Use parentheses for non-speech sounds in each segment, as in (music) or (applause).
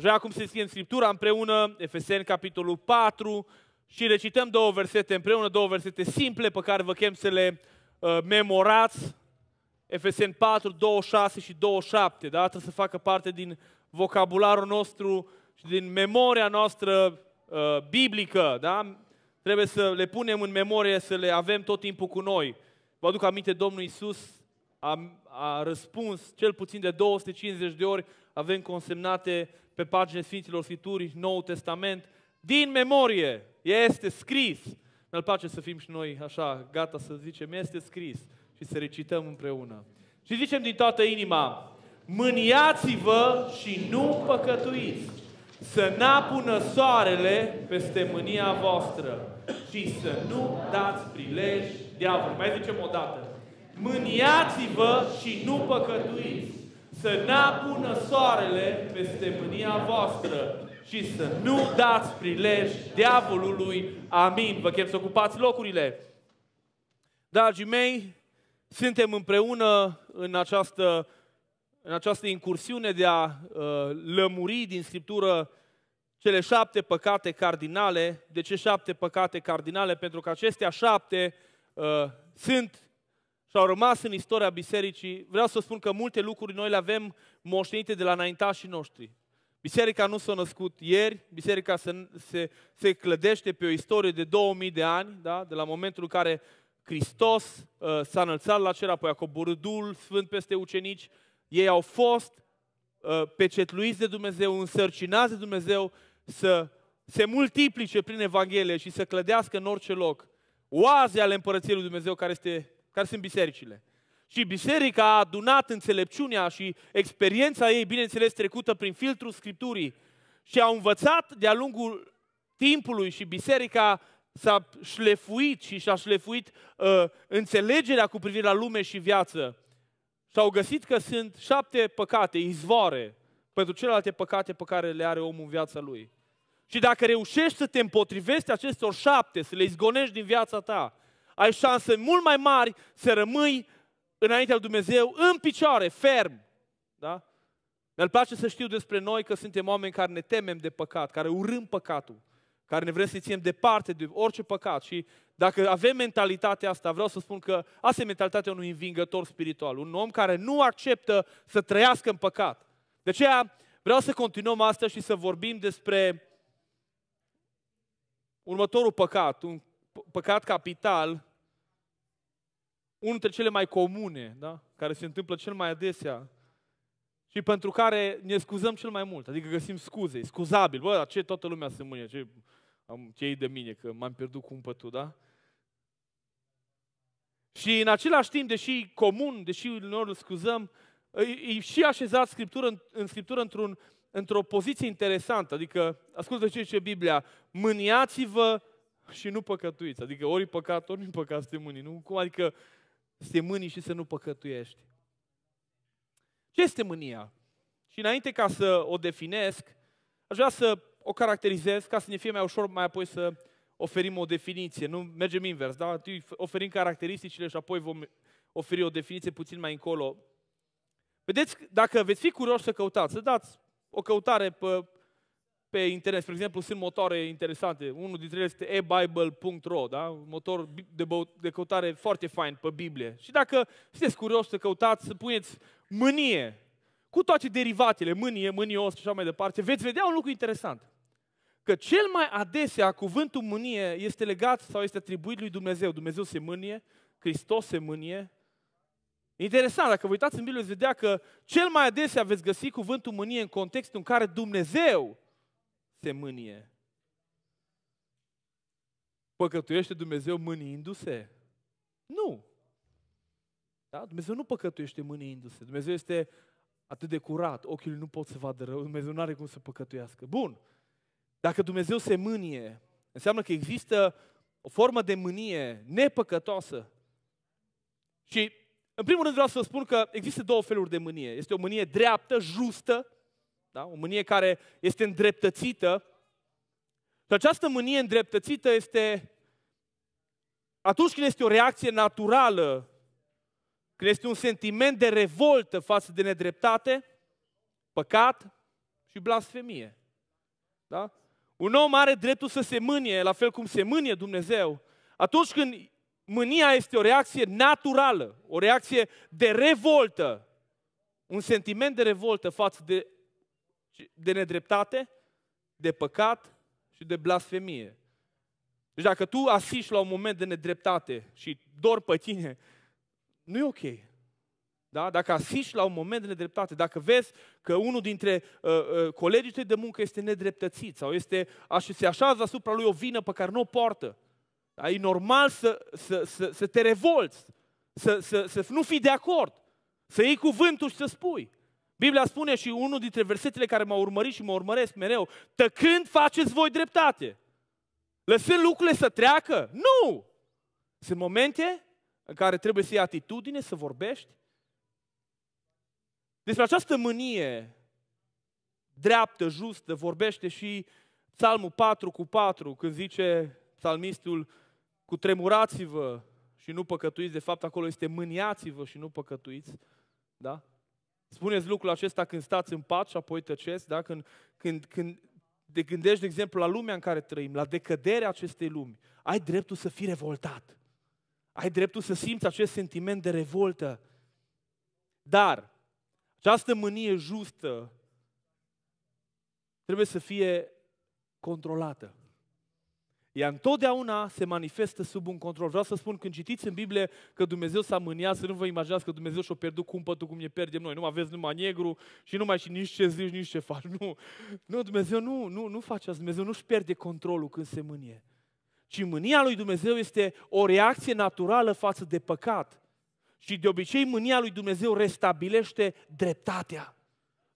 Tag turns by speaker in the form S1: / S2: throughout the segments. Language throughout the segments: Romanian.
S1: Aș vrea acum să scriem Scriptura împreună, Efeseni capitolul 4, și recităm două versete împreună, două versete simple pe care vă chem să le uh, memorați. Efeseni 4, 26 și 27, da? Trebuie să facă parte din vocabularul nostru și din memoria noastră uh, biblică, da? Trebuie să le punem în memorie, să le avem tot timpul cu noi. Vă aduc aminte, Domnul Iisus a, a răspuns cel puțin de 250 de ori, avem consemnate pe paginile Sfinților Scripturi, Noul Testament, din memorie, este scris. Mi-ar place să fim și noi așa, gata să zicem, este scris și să recităm împreună. Și zicem din toată inima, mâniați-vă și nu păcătuiți, să n-apună soarele peste mânia voastră și să nu dați prilej diavolului. Mai zicem o dată, mâniați-vă și nu păcătuiți, să n-apună soarele peste mânia voastră și să nu dați prilej diavolului. Amin. Vă chem să ocupați locurile. Dragii mei, suntem împreună în această, în această incursiune de a uh, lămuri din Scriptură cele șapte păcate cardinale. De ce șapte păcate cardinale? Pentru că acestea șapte uh, sunt și au rămas în istoria bisericii, vreau să spun că multe lucruri noi le avem moștenite de la înaintașii noștri. Biserica nu s-a născut ieri, biserica se, se, se clădește pe o istorie de 2000 de ani, da? de la momentul în care Hristos uh, s-a înălțat la cer, apoi a coborât Duhul Sfânt peste ucenici, ei au fost uh, pecetluiți de Dumnezeu, însărcinați de Dumnezeu să se multiplice prin Evanghelie și să clădească în orice loc oaze ale Împărăției Lui Dumnezeu care este care sunt bisericile. Și biserica a adunat înțelepciunea și experiența ei, bineînțeles, trecută prin filtrul Scripturii și a învățat de-a lungul timpului și biserica s-a șlefuit și și-a șlefuit uh, înțelegerea cu privire la lume și viață. Și au găsit că sunt șapte păcate, izvoare, pentru celelalte păcate pe care le are omul în viața lui. Și dacă reușești să te împotrivești acestor șapte, să le izgonești din viața ta, ai șanse mult mai mari să rămâi înaintea lui Dumnezeu în picioare, ferm. Da? Mi-ar place să știu despre noi că suntem oameni care ne temem de păcat, care urâm păcatul, care ne vrem să ținem departe de orice păcat și dacă avem mentalitatea asta, vreau să spun că asta e mentalitatea unui învingător spiritual, un om care nu acceptă să trăiască în păcat. De aceea vreau să continuăm asta și să vorbim despre următorul păcat, un păcat capital unul dintre cele mai comune, da? care se întâmplă cel mai adesea și pentru care ne scuzăm cel mai mult. Adică găsim scuze, scuzabil. Bă, dar ce toată lumea se mâine? Ce, am, ce e de mine? Că m-am pierdut cumpătul, da? Și în același timp, deși comun, deși noi îl scuzăm, e, și așezat scriptură, în, în scriptură într-un, într-o poziție interesantă. Adică, ascultă ce zice Biblia, mâniați-vă și nu păcătuiți. Adică ori păcat, ori nu păcat suntem mâni. Nu? Cum? Adică se mâni și să nu păcătuiești. Ce este mânia? Și înainte ca să o definesc, aș vrea să o caracterizez ca să ne fie mai ușor mai apoi să oferim o definiție. Nu mergem invers, dar Întâi oferim caracteristicile și apoi vom oferi o definiție puțin mai încolo. Vedeți, dacă veți fi curioși să căutați, să dați o căutare pe pe internet. Spre exemplu, sunt motoare interesante. Unul dintre ele este ebible.ro, da? un motor de, bă- de căutare foarte fain pe Biblie. Și dacă sunteți curioși să căutați, să puneți mânie, cu toate derivatele, mânie, mânios și așa mai departe, veți vedea un lucru interesant. Că cel mai adesea cuvântul mânie este legat sau este atribuit lui Dumnezeu. Dumnezeu se mânie, Hristos se mânie, Interesant, dacă vă uitați în Biblie, veți vedea că cel mai adesea veți găsi cuvântul mânie în contextul în care Dumnezeu se mânie. Păcătuiește Dumnezeu mâniindu-se? Nu. Da? Dumnezeu nu păcătuiește mâniindu-se. Dumnezeu este atât de curat, ochiul nu pot să vadă rău, Dumnezeu nu are cum să păcătuiască. Bun. Dacă Dumnezeu se mânie, înseamnă că există o formă de mânie nepăcătoasă. Și, în primul rând, vreau să spun că există două feluri de mânie. Este o mânie dreaptă, justă, da? O mânie care este îndreptățită. Și această mânie îndreptățită este atunci când este o reacție naturală, când este un sentiment de revoltă față de nedreptate, păcat și blasfemie. Da? Un om are dreptul să se mânie, la fel cum se mânie Dumnezeu, atunci când mânia este o reacție naturală, o reacție de revoltă, un sentiment de revoltă față de de nedreptate, de păcat și de blasfemie. Deci dacă tu asiști la un moment de nedreptate și dor pe tine, nu e ok. Da? Dacă asiști la un moment de nedreptate, dacă vezi că unul dintre uh, uh, colegii tăi de muncă este nedreptățit sau este, aș, se așează asupra lui o vină pe care nu o poartă, da? e normal să, să, să, să te revolți, să, să, să nu fii de acord, să iei cuvântul și să spui. Biblia spune și unul dintre versetele care m-au urmărit și mă urmăresc mereu, tăcând faceți voi dreptate. Lăsând lucrurile să treacă? Nu! Sunt momente în care trebuie să iei atitudine, să vorbești. Despre această mânie dreaptă, justă, vorbește și Psalmul 4 cu 4, când zice psalmistul, cu tremurați-vă și nu păcătuiți, de fapt acolo este mâniați-vă și nu păcătuiți, da? Spuneți lucrul acesta când stați în pat și apoi tăceți, da? când, când, când te gândești, de exemplu, la lumea în care trăim, la decăderea acestei lumi, ai dreptul să fii revoltat. Ai dreptul să simți acest sentiment de revoltă. Dar această mânie justă trebuie să fie controlată. Ea întotdeauna se manifestă sub un control. Vreau să spun, când citiți în Biblie că Dumnezeu s-a mâniat, să nu vă imaginați că Dumnezeu și-a pierdut cumpătul cum ne pierdem noi. Nu aveți numai negru și mai și nici ce zici, nici ce faci. Nu, nu Dumnezeu nu, nu, nu face asta. Dumnezeu nu-și pierde controlul când se mânie. Ci mânia lui Dumnezeu este o reacție naturală față de păcat. Și de obicei mânia lui Dumnezeu restabilește dreptatea.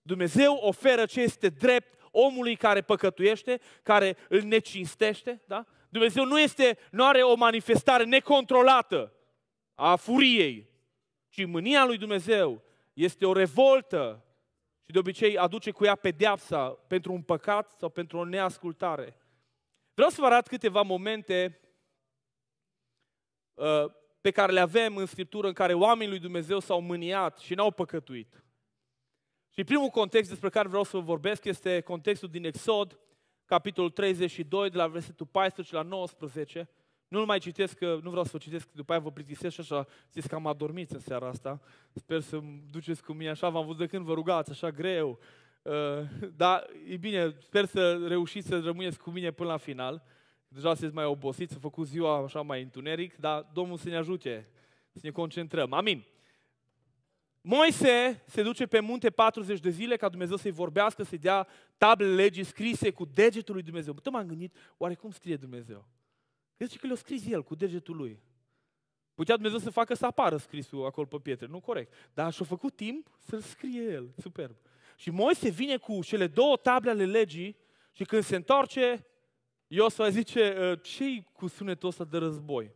S1: Dumnezeu oferă ce este drept omului care păcătuiește, care îl necinstește, da? Dumnezeu nu, este, nu are o manifestare necontrolată a furiei, ci mânia lui Dumnezeu este o revoltă și de obicei aduce cu ea pedeapsa pentru un păcat sau pentru o neascultare. Vreau să vă arăt câteva momente uh, pe care le avem în Scriptură în care oamenii lui Dumnezeu s-au mâniat și n-au păcătuit. Și primul context despre care vreau să vorbesc este contextul din Exod, capitolul 32, de la versetul 14 la 19. nu mai citesc, că nu vreau să o citesc, după aia vă plictisesc și așa. Știți că am adormit în seara asta. Sper să duceți cu mine așa, v-am văzut de când vă rugați, așa greu. Uh, dar e bine, sper să reușiți să rămâneți cu mine până la final. Deja sunteți mai obosiți, să făcut ziua așa mai întuneric, dar Domnul să ne ajute să ne concentrăm. Amin. Moise se duce pe munte 40 de zile ca Dumnezeu să-i vorbească, să-i dea tablele legii scrise cu degetul lui Dumnezeu. Tot m-am gândit, oare cum scrie Dumnezeu? Crezi că le-a scris el cu degetul lui. Putea Dumnezeu să facă să apară scrisul acolo pe pietre, nu corect. Dar și-a făcut timp să-l scrie el, superb. Și Moise vine cu cele două table ale legii și când se întoarce, Iosua zice, ă, ce cu sunetul ăsta de război?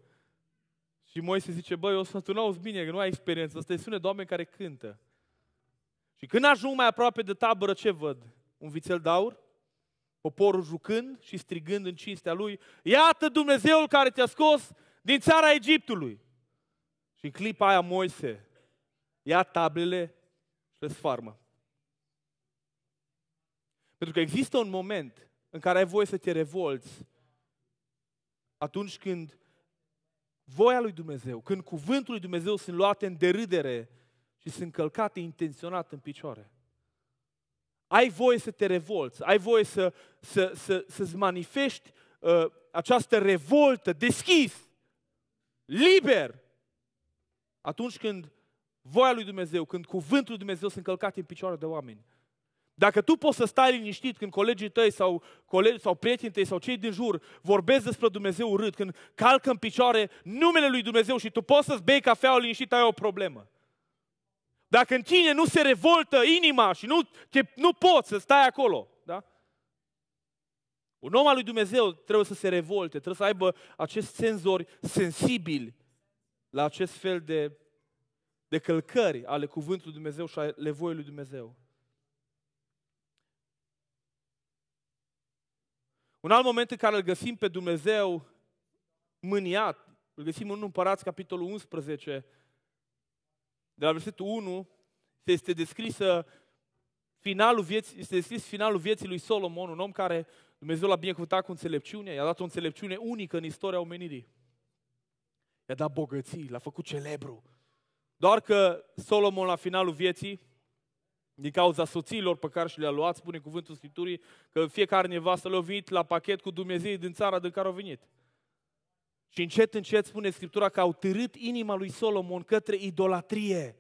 S1: Și Moise zice, băi, o să tu nu auzi bine, că nu ai experiență, să îi sună de oameni care cântă. Și când ajung mai aproape de tabără, ce văd? Un vițel de aur? Poporul jucând și strigând în cinstea lui, iată Dumnezeul care te-a scos din țara Egiptului. Și în clipa aia Moise ia tablele și le sfarmă. Pentru că există un moment în care ai voie să te revolți atunci când voia lui Dumnezeu, când cuvântul lui Dumnezeu sunt luate în derâdere și sunt călcate intenționat în picioare. Ai voie să te revolți, ai voie să, să, să, să-ți manifesti uh, această revoltă deschis, liber, atunci când voia lui Dumnezeu, când cuvântul lui Dumnezeu sunt călcate în picioare de oameni. Dacă tu poți să stai liniștit când colegii tăi sau, colegi, sau prietenii tăi sau cei din jur vorbesc despre Dumnezeu urât, când calcă în picioare numele lui Dumnezeu și tu poți să-ți bei cafea liniștit, ai o problemă. Dacă în tine nu se revoltă inima și nu, te, nu poți să stai acolo, da? Un om al lui Dumnezeu trebuie să se revolte, trebuie să aibă acest senzori sensibili la acest fel de, de călcări ale cuvântului Dumnezeu și ale voii lui Dumnezeu. Un alt moment în care îl găsim pe Dumnezeu mâniat, îl găsim în Împărați, capitolul 11, de la versetul 1, este descrisă finalul vieții, este descris finalul vieții lui Solomon, un om care Dumnezeu l-a binecuvântat cu înțelepciune, i-a dat o înțelepciune unică în istoria omenirii. I-a dat bogății, l-a făcut celebru. Doar că Solomon la finalul vieții din cauza soțiilor pe care și le-a luat, spune cuvântul Scripturii, că fiecare nevastă l-a venit la pachet cu Dumnezeu din țara din care au venit. Și încet, încet spune Scriptura că au târât inima lui Solomon către idolatrie.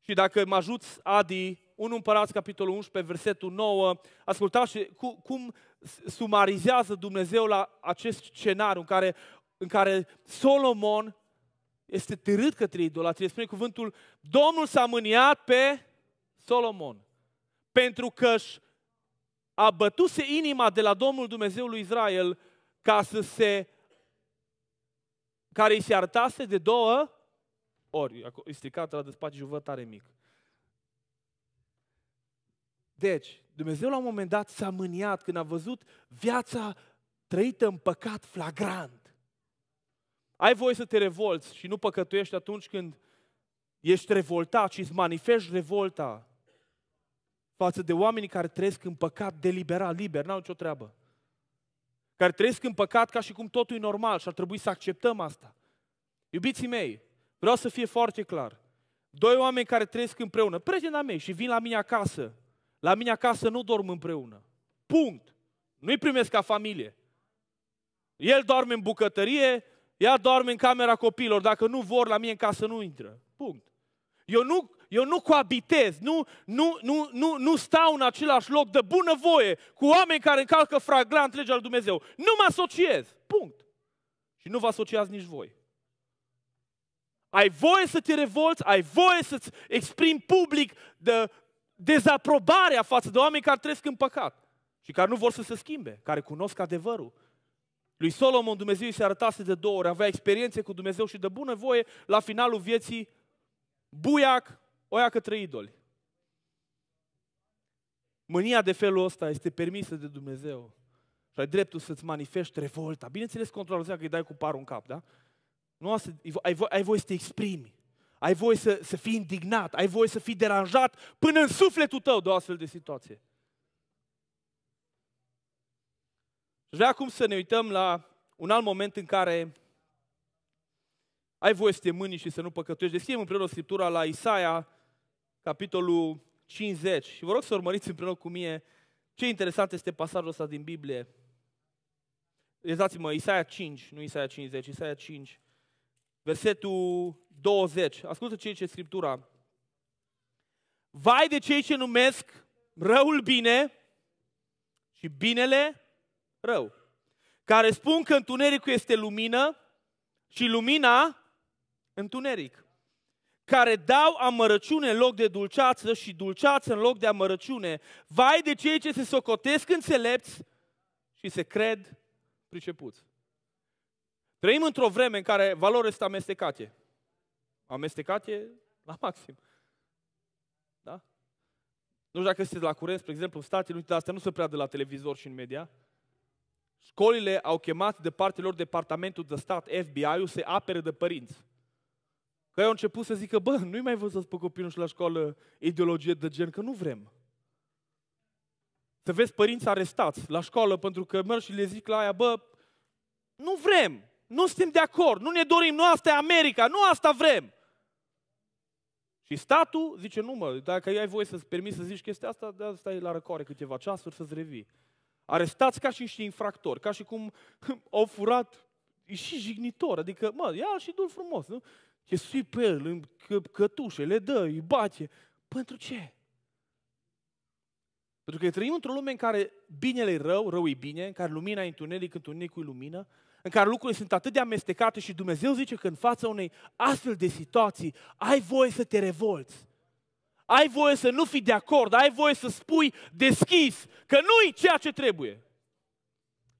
S1: Și dacă mă ajuți, Adi, 1 Împărați, capitolul 11, versetul 9, ascultați cum sumarizează Dumnezeu la acest scenariu în care, în care Solomon este târât către idolatrie. Spune cuvântul, Domnul s-a mâniat pe Solomon, pentru că își bătuse inima de la Domnul Dumnezeul lui Israel ca să se care îi se artase de două ori. E stricat la despaci tare mic. Deci, Dumnezeu la un moment dat s-a mâniat când a văzut viața trăită în păcat flagrant. Ai voie să te revolți și nu păcătuiești atunci când ești revoltat și îți manifesti revolta față de oamenii care trăiesc în păcat deliberat, liber, n-au nicio treabă. Care trăiesc în păcat ca și cum totul e normal și ar trebui să acceptăm asta. Iubiții mei, vreau să fie foarte clar. Doi oameni care trăiesc împreună, prietena mei și vin la mine acasă. La mine acasă nu dorm împreună. Punct. Nu-i primesc ca familie. El doarme în bucătărie, ea doarme în camera copilor, dacă nu vor la mine în casă nu intră. Punct. Eu nu, eu nu coabitez, nu, nu, nu, nu, nu stau în același loc de bună voie cu oameni care încalcă fraglant, legea lui Dumnezeu. Nu mă asociez. Punct. Și nu vă asociați nici voi. Ai voie să te revolți, ai voie să-ți exprimi public de dezaprobarea față de oameni care trăiesc în păcat și care nu vor să se schimbe, care cunosc adevărul lui Solomon Dumnezeu îi se arătase de două ori, avea experiențe cu Dumnezeu și de bună voie, la finalul vieții, buiac, o ia către idoli. Mânia de felul ăsta este permisă de Dumnezeu. Și ai dreptul să-ți manifesti revolta. Bineînțeles, controlează că îi dai cu parul în cap, da? Nu asta, ai, vo- ai voie să te exprimi. Ai voie să, să fii indignat, ai voie să fii deranjat până în sufletul tău de o astfel de situație. Aș vrea acum să ne uităm la un alt moment în care ai voie să te mâni și să nu păcătuiești. Deschidem împreună Scriptura la Isaia, capitolul 50. Și vă rog să urmăriți împreună cu mine ce interesant este pasajul ăsta din Biblie. Iertați-mă, Isaia 5, nu Isaia 50, Isaia 5, versetul 20. Ascultă ce zice Scriptura. Vai de cei ce numesc răul bine și binele rău, care spun că întunericul este lumină și lumina întuneric, care dau amărăciune în loc de dulceață și dulceață în loc de amărăciune. Vai de cei ce se socotesc înțelepți și se cred pricepuți. Trăim într-o vreme în care valorile sunt amestecate. Amestecate la maxim. Da? Nu știu dacă sunteți la curent, spre exemplu, în Statele Unite, astea nu se prea de la televizor și în media. Școlile au chemat de partea lor departamentul de stat, FBI-ul, se apere de părinți. Că au început să zică, bă, nu-i mai văzut pe copilul și la școală ideologie de gen, că nu vrem. Să vezi părinți arestați la școală pentru că merg și le zic la aia, bă, nu vrem, nu suntem de acord, nu ne dorim, nu asta e America, nu asta vrem. Și statul zice, nu mă, dacă ai voie să-ți permiți să zici chestia asta, de asta e la răcoare câteva ceasuri să-ți revii arestați ca și niște infractori, ca și cum (laughs) au furat, e și jignitor, adică, mă, ia și du frumos, nu? E sui pe el, în cătușe, le dă, îi bate. Pentru ce? Pentru că trăim într-o lume în care binele e rău, rău e bine, în care lumina e întuneric, întunericul e lumină, în care lucrurile sunt atât de amestecate și Dumnezeu zice că în fața unei astfel de situații ai voie să te revolți ai voie să nu fii de acord, ai voie să spui deschis că nu-i ceea ce trebuie.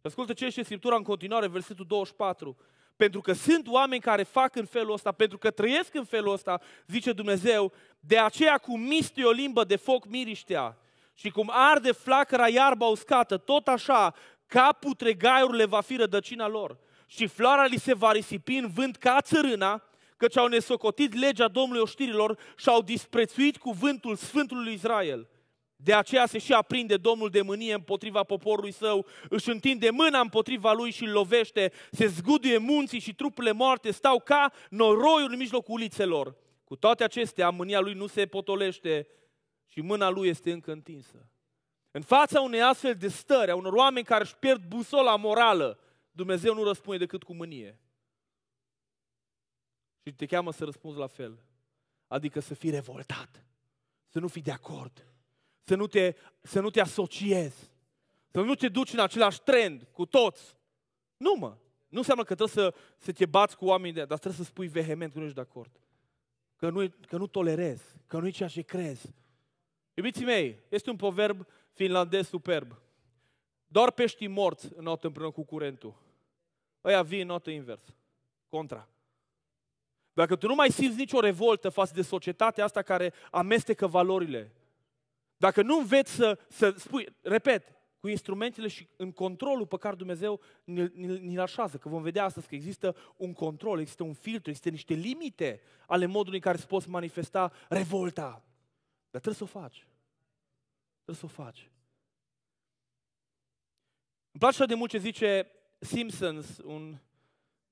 S1: Ascultă ce este Scriptura în continuare, versetul 24. Pentru că sunt oameni care fac în felul ăsta, pentru că trăiesc în felul ăsta, zice Dumnezeu, de aceea cum miste o limbă de foc miriștea și cum arde flacăra iarba uscată, tot așa, capul tregaiurile va fi rădăcina lor și floarea li se va risipi în vânt ca țărâna căci au nesocotit legea Domnului oștirilor și au disprețuit cuvântul Sfântului Israel. De aceea se și aprinde Domnul de mânie împotriva poporului său, își întinde mâna împotriva lui și îl lovește, se zguduie munții și trupurile moarte stau ca noroiul în mijlocul ulițelor. Cu toate acestea, mânia lui nu se potolește și mâna lui este încă întinsă. În fața unei astfel de stări, a unor oameni care își pierd busola morală, Dumnezeu nu răspunde decât cu mânie. Și te cheamă să răspunzi la fel. Adică să fii revoltat, să nu fii de acord, să nu te, să nu te asociezi, să nu te duci în același trend cu toți. Nu mă! Nu înseamnă că trebuie să, să te bați cu oamenii, de, dar trebuie să spui vehement că nu ești de acord. Că nu, că nu tolerezi, că nu e ceea ce crezi. Iubiții mei, este un proverb finlandez superb. Doar peștii morți înotă împreună cu curentul. Ăia vii înotă invers. Contra. Dacă tu nu mai simți nicio revoltă față de societatea asta care amestecă valorile, dacă nu înveți să, să spui, repet, cu instrumentele și în controlul pe care Dumnezeu ne l așează, că vom vedea astăzi că există un control, există un filtru, există niște limite ale modului în care se poți manifesta revolta. Dar trebuie să o faci. Trebuie să o faci. Îmi place de mult ce zice Simpsons, un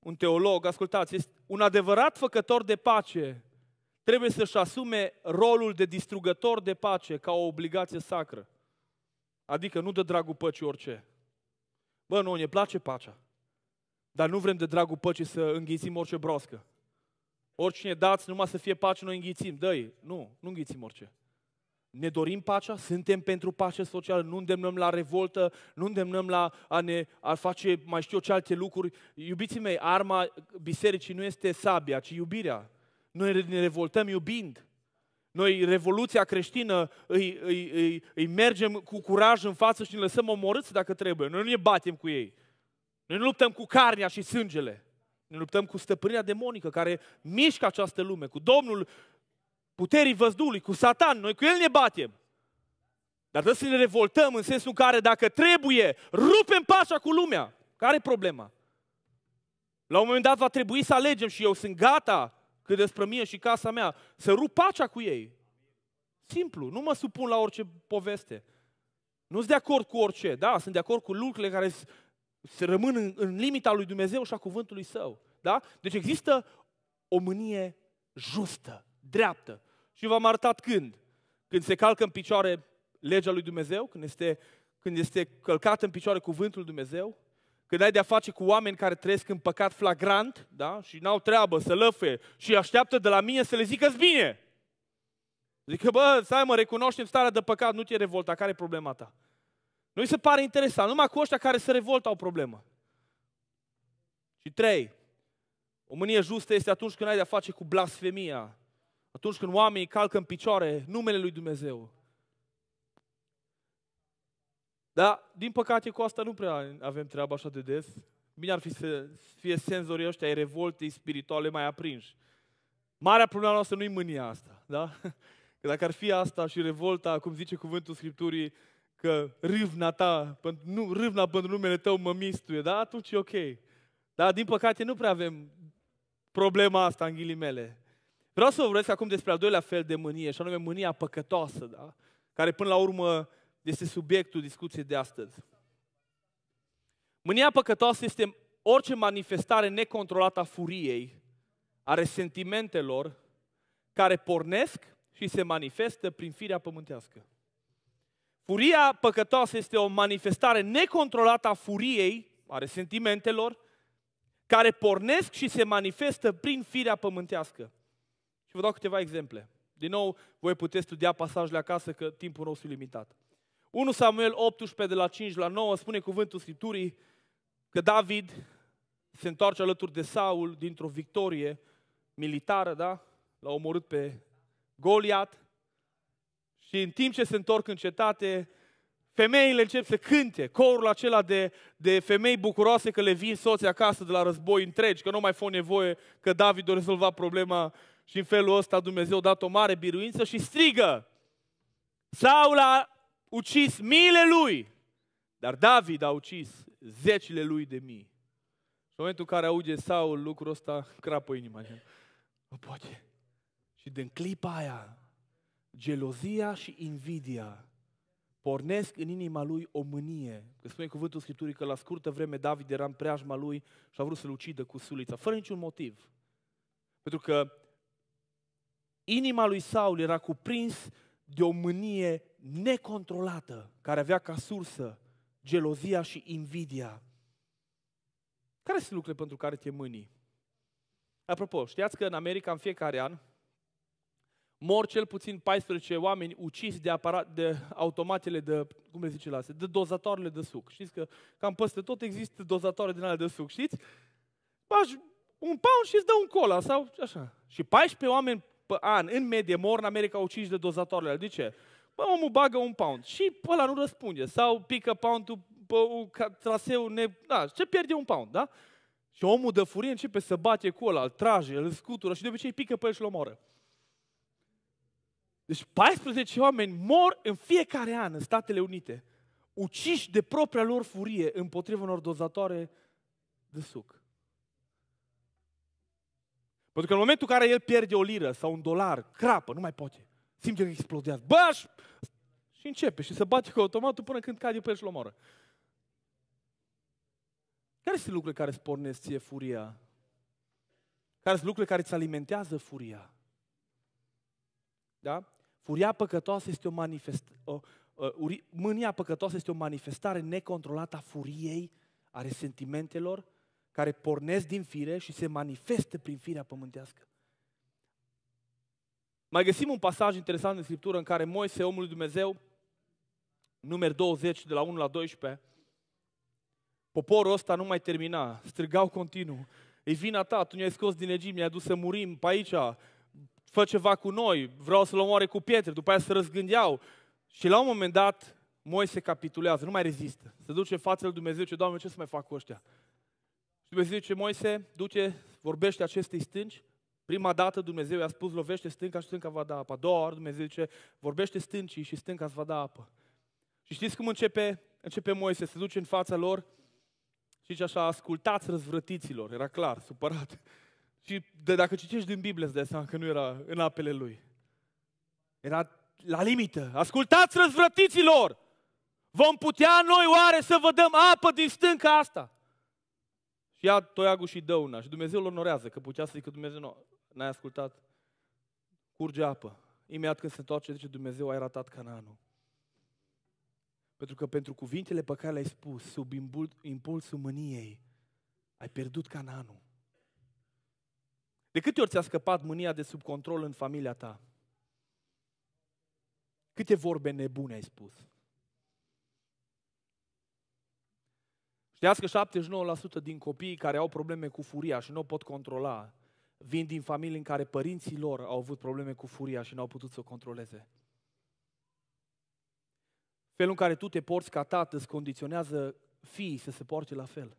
S1: un teolog, ascultați, este un adevărat făcător de pace trebuie să-și asume rolul de distrugător de pace ca o obligație sacră. Adică nu de dragul păcii orice. Bă, nu, ne place pacea. Dar nu vrem de dragul păcii să înghițim orice broască. Oricine dați, numai să fie pace, noi înghițim. dă nu, nu înghițim orice ne dorim pacea, suntem pentru pace socială, nu îndemnăm la revoltă, nu îndemnăm la a ne a face mai știu eu ce alte lucruri. Iubiții mei, arma bisericii nu este sabia, ci iubirea. Noi ne revoltăm iubind. Noi revoluția creștină îi, îi, îi, îi mergem cu curaj în față și ne lăsăm omorâți dacă trebuie. Noi nu ne batem cu ei. Noi nu luptăm cu carnea și sângele. Ne luptăm cu stăpânirea demonică care mișcă această lume, cu Domnul puterii văzdului, cu satan, noi cu el ne batem. Dar trebuie să ne revoltăm în sensul în care dacă trebuie, rupem pașa cu lumea. Care e problema? La un moment dat va trebui să alegem și eu sunt gata, cât despre mine și casa mea, să rup pacea cu ei. Simplu, nu mă supun la orice poveste. Nu sunt de acord cu orice, da, sunt de acord cu lucrurile care se rămân în, în limita lui Dumnezeu și a cuvântului său. Da? Deci există o mânie justă, dreaptă și v-am arătat când. Când se calcă în picioare legea lui Dumnezeu, când este, când este călcat în picioare cuvântul lui Dumnezeu, când ai de-a face cu oameni care trăiesc în păcat flagrant, da? Și n-au treabă să lăfe și așteaptă de la mine să le zică bine. Zic că bă, stai mă, recunoaștem starea de păcat, nu te revolta, care e problema ta? Nu se pare interesant, numai cu ăștia care se revoltă au problemă. Și trei, o mânie justă este atunci când ai de-a face cu blasfemia atunci când oamenii calcă în picioare numele lui Dumnezeu. Dar, din păcate, cu asta nu prea avem treabă așa de des. Bine ar fi să fie senzorii ăștia ai revoltei spirituale mai aprinși. Marea problema noastră nu-i mânia asta, da? Că dacă ar fi asta și revolta, cum zice cuvântul Scripturii, că râvna ta, nu, râvna pentru numele tău mă mistuie, da? Atunci e ok. Dar din păcate nu prea avem problema asta în ghilimele. Vreau să vă vorbesc acum despre al doilea fel de mânie, și anume mânia păcătoasă, da? care până la urmă este subiectul discuției de astăzi. Mânia păcătoasă este orice manifestare necontrolată a furiei, a resentimentelor care pornesc și se manifestă prin firea pământească. Furia păcătoasă este o manifestare necontrolată a furiei, a resentimentelor, care pornesc și se manifestă prin firea pământească vă dau câteva exemple. Din nou, voi puteți studia pasajele acasă, că timpul nostru e limitat. 1 Samuel 18, de la 5 la 9, spune cuvântul Scripturii că David se întoarce alături de Saul dintr-o victorie militară, da? L-a omorât pe Goliat și în timp ce se întorc în cetate, femeile încep să cânte, corul acela de, de femei bucuroase că le vin soții acasă de la război întregi, că nu mai fă nevoie, că David o rezolva problema și în felul ăsta Dumnezeu a dat o mare biruință și strigă. Saul a ucis miile lui, dar David a ucis zecile lui de mii. În momentul în care auge Saul lucrul ăsta, crapă inima. Nu poate. Și din clipa aia, gelozia și invidia pornesc în inima lui o mânie. Că spune cuvântul Scripturii că la scurtă vreme David era în preajma lui și a vrut să-l ucidă cu sulița, fără niciun motiv. Pentru că Inima lui Saul era cuprins de o mânie necontrolată, care avea ca sursă gelozia și invidia. Care sunt lucrurile pentru care te mâni? Apropo, știați că în America în fiecare an mor cel puțin 14 oameni uciși de, aparat, de automatele de, cum le zice la astea, de dozatoarele de suc. Știți că cam peste tot există dozatoare din alea de suc, știți? Bași un pound și îți dă un cola sau așa. Și 14 oameni pe an, în medie, mor în America au 5 de dozatoarele. De ce? Bă, omul bagă un pound și ăla nu răspunde. Sau pică poundul pe un traseu, ne... da, ce pierde un pound, da? Și omul de furie începe să bate cu ăla, îl trage, îl scutură și de obicei pică pe el și îl omoră. Deci 14 oameni mor în fiecare an în Statele Unite, uciși de propria lor furie împotriva unor dozatoare de suc. Pentru că în momentul în care el pierde o liră sau un dolar, crapă, nu mai poate. Simte că explodează. Baș! Și începe și se bate cu automatul până când cade pe el și omoră. Care sunt lucrurile care îți pornesc ție furia? Care sunt lucrurile care îți alimentează furia? Da? Furia păcătoasă este o manifestare, mânia păcătoasă este o manifestare necontrolată a furiei, a resentimentelor, care pornesc din fire și se manifestă prin firea pământească. Mai găsim un pasaj interesant în Scriptură în care Moise, omul lui Dumnezeu, număr 20, de la 1 la 12, poporul ăsta nu mai termina, strigau continuu, e vina ta, tu ne-ai scos din Egipt, ne-ai dus să murim pe aici, fă ceva cu noi, vreau să-l omoare cu pietre, după aia să răzgândeau. Și la un moment dat, Moise capitulează, nu mai rezistă. Se duce în fața lui Dumnezeu și Doamne, ce să mai fac cu ăștia? Dumnezeu zice, Moise, duce, vorbește acestei stânci. Prima dată Dumnezeu i-a spus, lovește stânca și stânca va da apă. A doua oară Dumnezeu zice, vorbește stâncii și stânca îți va da apă. Și știți cum începe, începe Moise? Se duce în fața lor și zice așa, ascultați răzvrătiților. Era clar, supărat. Și de, dacă citești din Biblie, îți dai seama că nu era în apele lui. Era la limită. Ascultați răzvrătiților! Vom putea noi oare să vă dăm apă din stânca asta? Ia toiagul și dăuna și Dumnezeu îl onorează că putea să zică Dumnezeu, nu, n-ai ascultat, curge apă. Imediat când se întoarce, zice Dumnezeu, ai ratat Cananul. Pentru că pentru cuvintele pe care le-ai spus, sub impulsul mâniei, ai pierdut Cananul. De câte ori ți-a scăpat mânia de sub control în familia ta? Câte vorbe nebune ai spus? Știați că 79% din copiii care au probleme cu furia și nu o pot controla, vin din familii în care părinții lor au avut probleme cu furia și nu au putut să o controleze. Felul în care tu te porți ca tată îți condiționează fiii să se poarte la fel.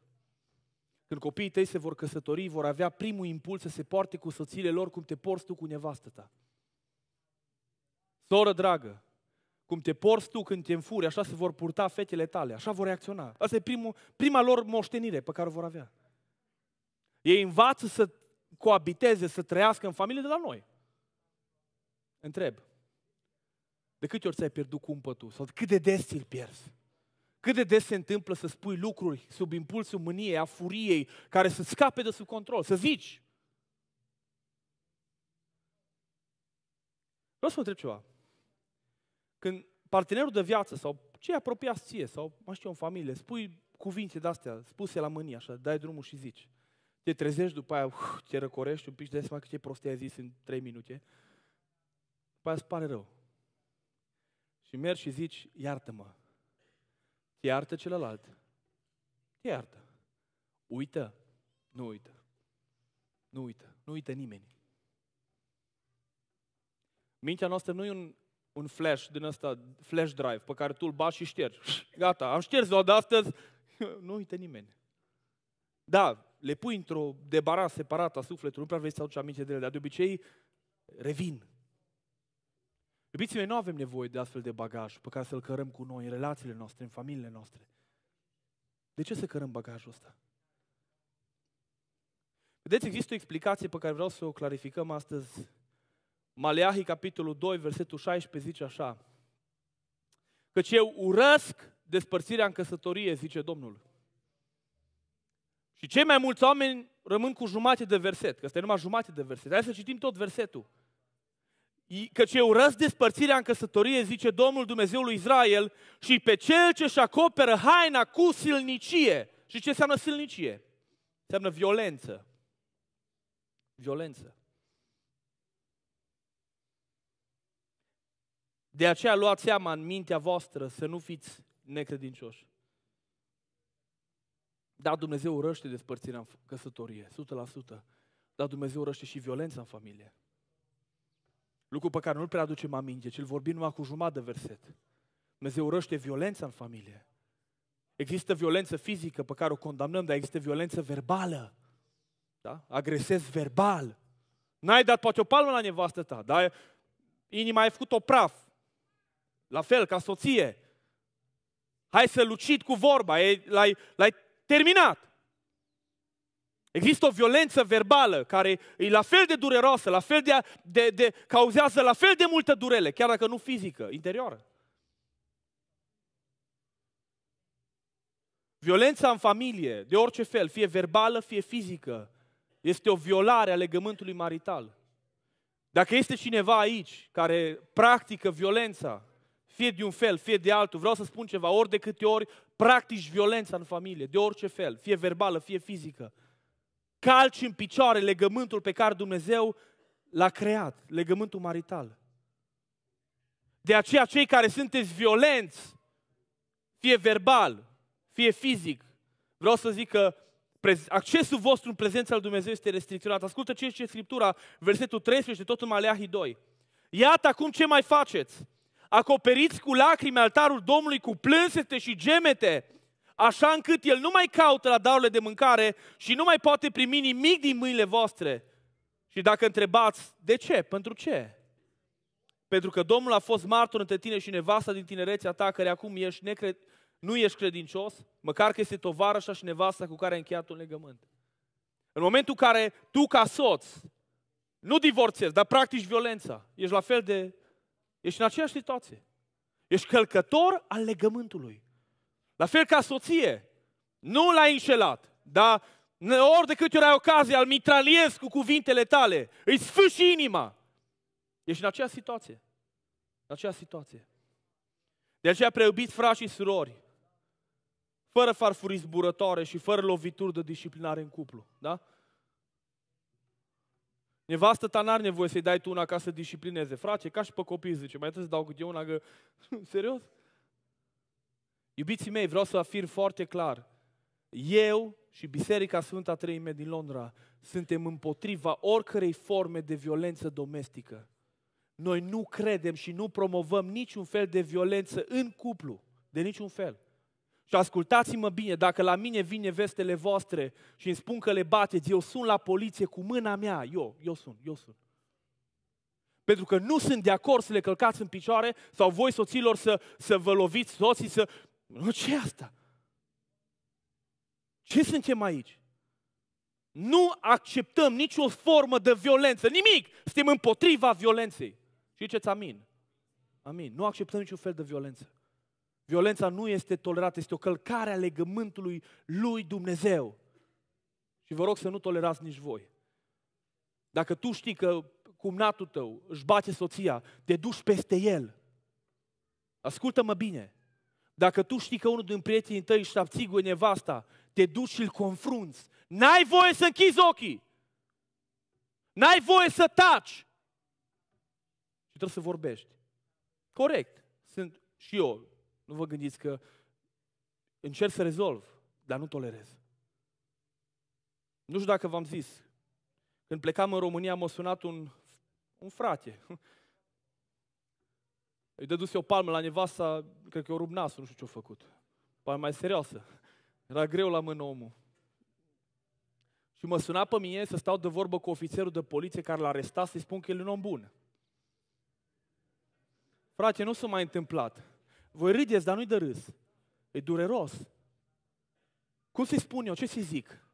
S1: Când copiii tăi se vor căsători, vor avea primul impuls să se poarte cu soțiile lor cum te porți tu cu nevastă ta. Soră dragă, cum te porți tu când te înfuri, așa se vor purta fetele tale, așa vor reacționa. Asta e primul, prima lor moștenire pe care o vor avea. Ei învață să coabiteze, să trăiască în familie de la noi. Întreb, de câte ori ți-ai pierdut cumpătul? Sau cât de des ți-l pierzi? Cât de des se întâmplă să spui lucruri sub impulsul mâniei, a furiei, care să scape de sub control, să zici. Vreau să mă întreb ceva. Când partenerul de viață sau cei apropiați ție sau, mai știu, în familie, spui cuvinte de-astea, spuse la mânie așa, dai drumul și zici. Te trezești după aia, uf, te răcorești un pic și dai seama că ce prostie ai zis în trei minute. După aia îți pare rău. Și mergi și zici, iartă-mă. Te iartă celălalt. Te iartă. Uită. Nu uită. Nu uită. Nu uită nimeni. Mintea noastră nu e un un flash din ăsta, flash drive, pe care tu îl bași și ștergi. Gata, am șters o de astăzi, (laughs) nu uite nimeni. Da, le pui într-o debara separată a sufletului, nu prea vrei să aduci aminte de ele, dar de obicei revin. Iubiții mei, nu avem nevoie de astfel de bagaj pe care să-l cărăm cu noi, în relațiile noastre, în familiile noastre. De ce să cărăm bagajul ăsta? Vedeți, există o explicație pe care vreau să o clarificăm astăzi Maleahi, capitolul 2, versetul 16, zice așa. Căci eu urăsc despărțirea în căsătorie, zice Domnul. Și cei mai mulți oameni rămân cu jumate de verset, că este numai jumate de verset. Hai să citim tot versetul. Căci eu urăsc despărțirea în căsătorie, zice Domnul Dumnezeul Israel, și pe cel ce își acoperă haina cu silnicie. Și ce înseamnă silnicie? Înseamnă violență. Violență. De aceea luați seama în mintea voastră să nu fiți necredincioși. Da, Dumnezeu urăște despărțirea în căsătorie, 100%. Dar Dumnezeu urăște și violența în familie. Lucru pe care nu-l prea aducem aminte, ci îl vorbim numai cu jumătate de verset. Dumnezeu urăște violența în familie. Există violență fizică pe care o condamnăm, dar există violență verbală. Da? Agresez verbal. N-ai dat poate o palmă la nevastă ta, dar inima ai făcut-o praf la fel ca soție. Hai să lucid cu vorba, l-ai, l-ai terminat. Există o violență verbală care e la fel de dureroasă, la fel de, de, de cauzează la fel de multă durele, chiar dacă nu fizică, interioară. Violența în familie, de orice fel, fie verbală, fie fizică, este o violare a legământului marital. Dacă este cineva aici care practică violența, fie de un fel, fie de altul, vreau să spun ceva, ori de câte ori practici violența în familie, de orice fel, fie verbală, fie fizică, calci în picioare legământul pe care Dumnezeu l-a creat, legământul marital. De aceea cei care sunteți violenți, fie verbal, fie fizic, vreau să zic că accesul vostru în prezența lui Dumnezeu este restricționat. Ascultă ce este Scriptura, versetul 13, tot în Maleahii 2. Iată acum ce mai faceți acoperiți cu lacrimi altarul Domnului cu plânsete și gemete, așa încât el nu mai caută la darurile de mâncare și nu mai poate primi nimic din mâinile voastre. Și dacă întrebați, de ce? Pentru ce? Pentru că Domnul a fost martor între tine și nevasta din tinerețea ta, care acum ești necred... nu ești credincios, măcar că este tovarășa și nevasta cu care ai încheiat un legământ. În momentul în care tu ca soț nu divorțezi, dar practici violența, ești la fel de Ești în aceeași situație. Ești călcător al legământului. La fel ca soție. Nu l-ai înșelat, dar ori de câte ori ai ocazia, îl mitraliez cu cuvintele tale, îi sfâși inima. Ești în aceeași situație. În aceeași situație. De aceea, preubiți frați și surori, fără farfurii zburătoare și fără lovituri de disciplinare în cuplu. Da? Nevastă ta n-ar nevoie să-i dai tu una ca să disciplineze. Frate, ca și pe copii, zice, mai trebuie să dau câte una, că... (laughs) Serios? Iubiții mei, vreau să afirm foarte clar. Eu și Biserica Sfânta Treime din Londra suntem împotriva oricărei forme de violență domestică. Noi nu credem și nu promovăm niciun fel de violență în cuplu, de niciun fel. Și ascultați-mă bine, dacă la mine vine vestele voastre și îmi spun că le bateți, eu sunt la poliție cu mâna mea, eu, eu sunt, eu sunt. Pentru că nu sunt de acord să le călcați în picioare sau voi soților să, să vă loviți soții, să... Nu, ce asta? Ce suntem aici? Nu acceptăm nicio formă de violență, nimic! Suntem împotriva violenței. Și ziceți amin. Amin. Nu acceptăm niciun fel de violență. Violența nu este tolerată, este o călcare a legământului lui Dumnezeu. Și vă rog să nu tolerați nici voi. Dacă tu știi că cumnatul tău își bate soția, te duci peste el. Ascultă-mă bine. Dacă tu știi că unul din prietenii tăi își abțigui nevasta, te duci și îl confrunți. N-ai voie să închizi ochii. N-ai voie să taci. Și trebuie să vorbești. Corect. Sunt și eu nu vă gândiți că încerc să rezolv, dar nu tolerez. Nu știu dacă v-am zis, când plecam în România m-a sunat un, un frate. (laughs) Îi dăduse o palmă la nevasta, cred că o rup nasul, nu știu ce-a făcut. Palmă mai serioasă. Era greu la mână omul. Și mă suna pe mine să stau de vorbă cu ofițerul de poliție care l-a arestat să-i spun că el e un om bun. Frate, nu s-a mai întâmplat. Voi râdeți, dar nu-i de râs. E dureros. Cum să-i spun eu? Ce să-i zic?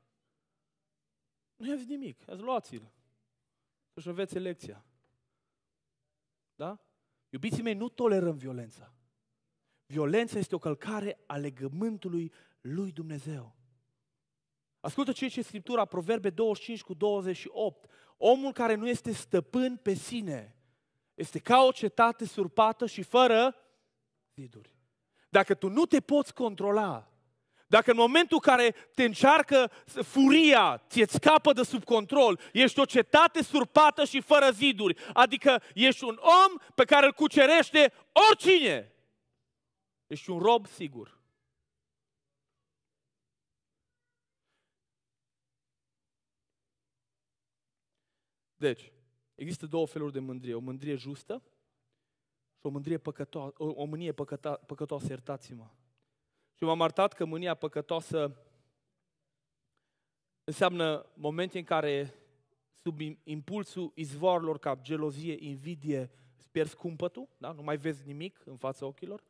S1: Nu i-am zis nimic. Ați luați-l. Să-și înveți lecția. Da? Iubiții mei, nu tolerăm violența. Violența este o călcare a legământului lui Dumnezeu. Ascultă ce zice Scriptura, Proverbe 25 cu 28. Omul care nu este stăpân pe sine este ca o cetate surpată și fără ziduri. Dacă tu nu te poți controla, dacă în momentul în care te încearcă furia, ți-e scapă de sub control, ești o cetate surpată și fără ziduri, adică ești un om pe care îl cucerește oricine. Ești un rob sigur. Deci, există două feluri de mândrie. O mândrie justă o mândrie păcătoasă, o, o mânie păcăta, păcătoasă, iertați-mă. Și m-am arătat că mânia păcătoasă înseamnă momente în care sub impulsul izvoarelor ca gelozie, invidie, îți pierzi cumpătul, da? nu mai vezi nimic în fața ochilor.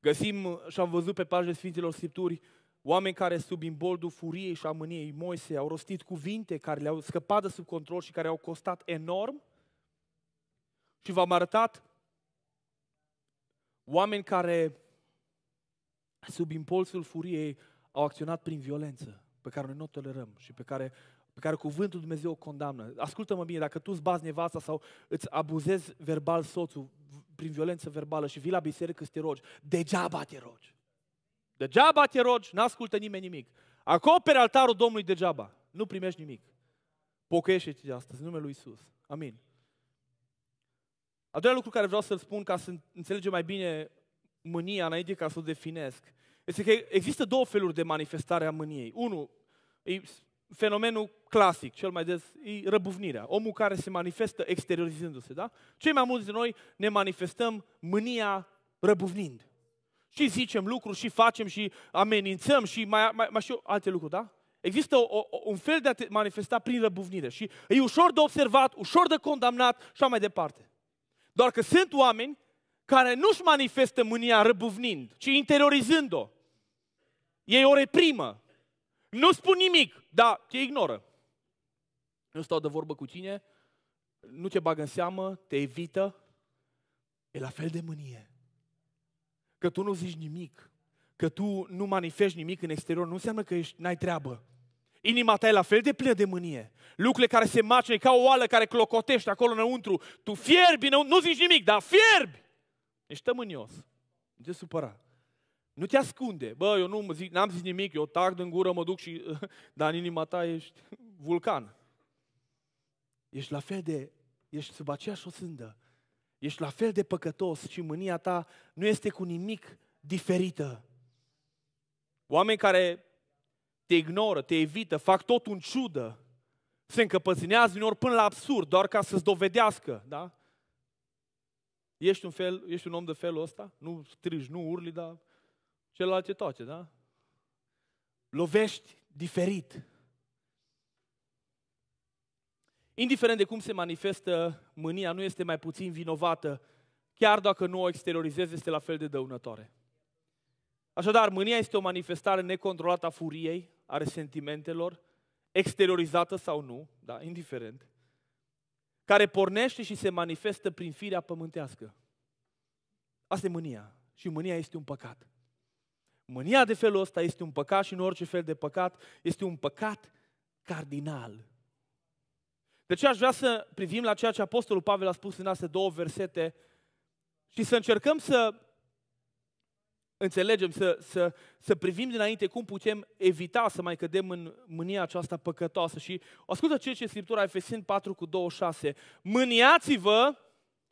S1: Găsim și am văzut pe pagina Sfinților Scripturi oameni care sub imboldul furiei și a mâniei Moise au rostit cuvinte care le-au scăpat de sub control și care au costat enorm și v-am arătat oameni care, sub impulsul furiei, au acționat prin violență, pe care noi nu o tolerăm și pe care, pe care cuvântul Dumnezeu o condamnă. Ascultă-mă bine, dacă tu îți bazi nevasta sau îți abuzezi verbal soțul prin violență verbală și vii la biserică să te rogi, degeaba te rogi. Degeaba te rogi, n-ascultă nimeni nimic. Acoperi altarul Domnului degeaba, nu primești nimic. Pocăiește-te astăzi, în numele lui Isus. Amin. Al doilea lucru care vreau să-l spun ca să înțelegem mai bine mânia înainte ca să o definesc, este că există două feluri de manifestare a mâniei. Unul, e fenomenul clasic, cel mai des, e răbufnirea. Omul care se manifestă exteriorizându-se, da? Cei mai mulți de noi ne manifestăm mânia răbufnind. Și zicem lucruri, și facem, și amenințăm, și mai, mai, mai știu alte lucruri, da? Există o, o, un fel de a te manifesta prin răbufnire și e ușor de observat, ușor de condamnat și mai departe. Doar că sunt oameni care nu-și manifestă mânia răbuvnind, ci interiorizând-o. Ei o reprimă. Nu spun nimic, dar te ignoră. Nu stau de vorbă cu tine, nu te bagă în seamă, te evită. E la fel de mânie. Că tu nu zici nimic, că tu nu manifesti nimic în exterior, nu înseamnă că ești, n-ai treabă. Inima ta e la fel de plină de mânie. Lucrurile care se macină, ca o oală care clocotește acolo înăuntru. Tu fierbi, nu zici nimic, dar fierbi! Ești tămânios. Nu te supăra. Nu te ascunde. Bă, eu nu zic, n-am zis nimic, eu tac din gură, mă duc și... (laughs) Dar în inima ta ești vulcan. Ești la fel de... Ești sub aceeași osândă. Ești la fel de păcătos și mânia ta nu este cu nimic diferită. Oameni care te ignoră, te evită, fac tot un ciudă, se încăpățânează uneori până la absurd, doar ca să-ți dovedească, da? Ești un, fel, ești un om de felul ăsta? Nu strigi, nu urli, dar celălalt ce toace, da? Lovești diferit. Indiferent de cum se manifestă mânia, nu este mai puțin vinovată, chiar dacă nu o exteriorizezi, este la fel de dăunătoare. Așadar, mânia este o manifestare necontrolată a furiei, a resentimentelor, exteriorizată sau nu, da, indiferent, care pornește și se manifestă prin firea pământească. Asta e mânia. Și mânia este un păcat. Mânia de felul ăsta este un păcat și nu orice fel de păcat, este un păcat cardinal. De ce aș vrea să privim la ceea ce Apostolul Pavel a spus în astea două versete și să încercăm să înțelegem, să, să, să privim dinainte cum putem evita să mai cădem în mânia aceasta păcătoasă. Și ascultă ce ce Scriptura Efeseni 4 cu 26. Mâniați-vă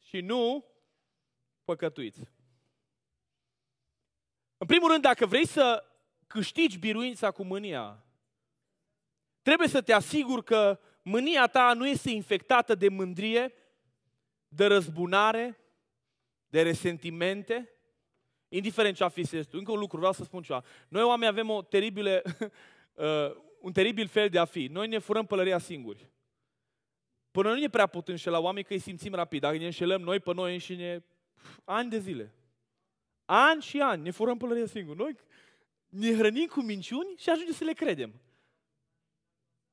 S1: și nu păcătuiți. În primul rând, dacă vrei să câștigi biruința cu mânia, trebuie să te asiguri că mânia ta nu este infectată de mândrie, de răzbunare, de resentimente, Indiferent ce afisezi tu, încă un lucru vreau să spun ceva. Noi oameni avem o teribile, (laughs) uh, un teribil fel de a fi. Noi ne furăm pălăria singuri. Până nu ne prea pot înșela oamenii că îi simțim rapid. Dacă ne înșelăm noi pe noi înșine, ani de zile. Ani și ani ne furăm pălăria singuri. Noi ne hrănim cu minciuni și ajungem să le credem.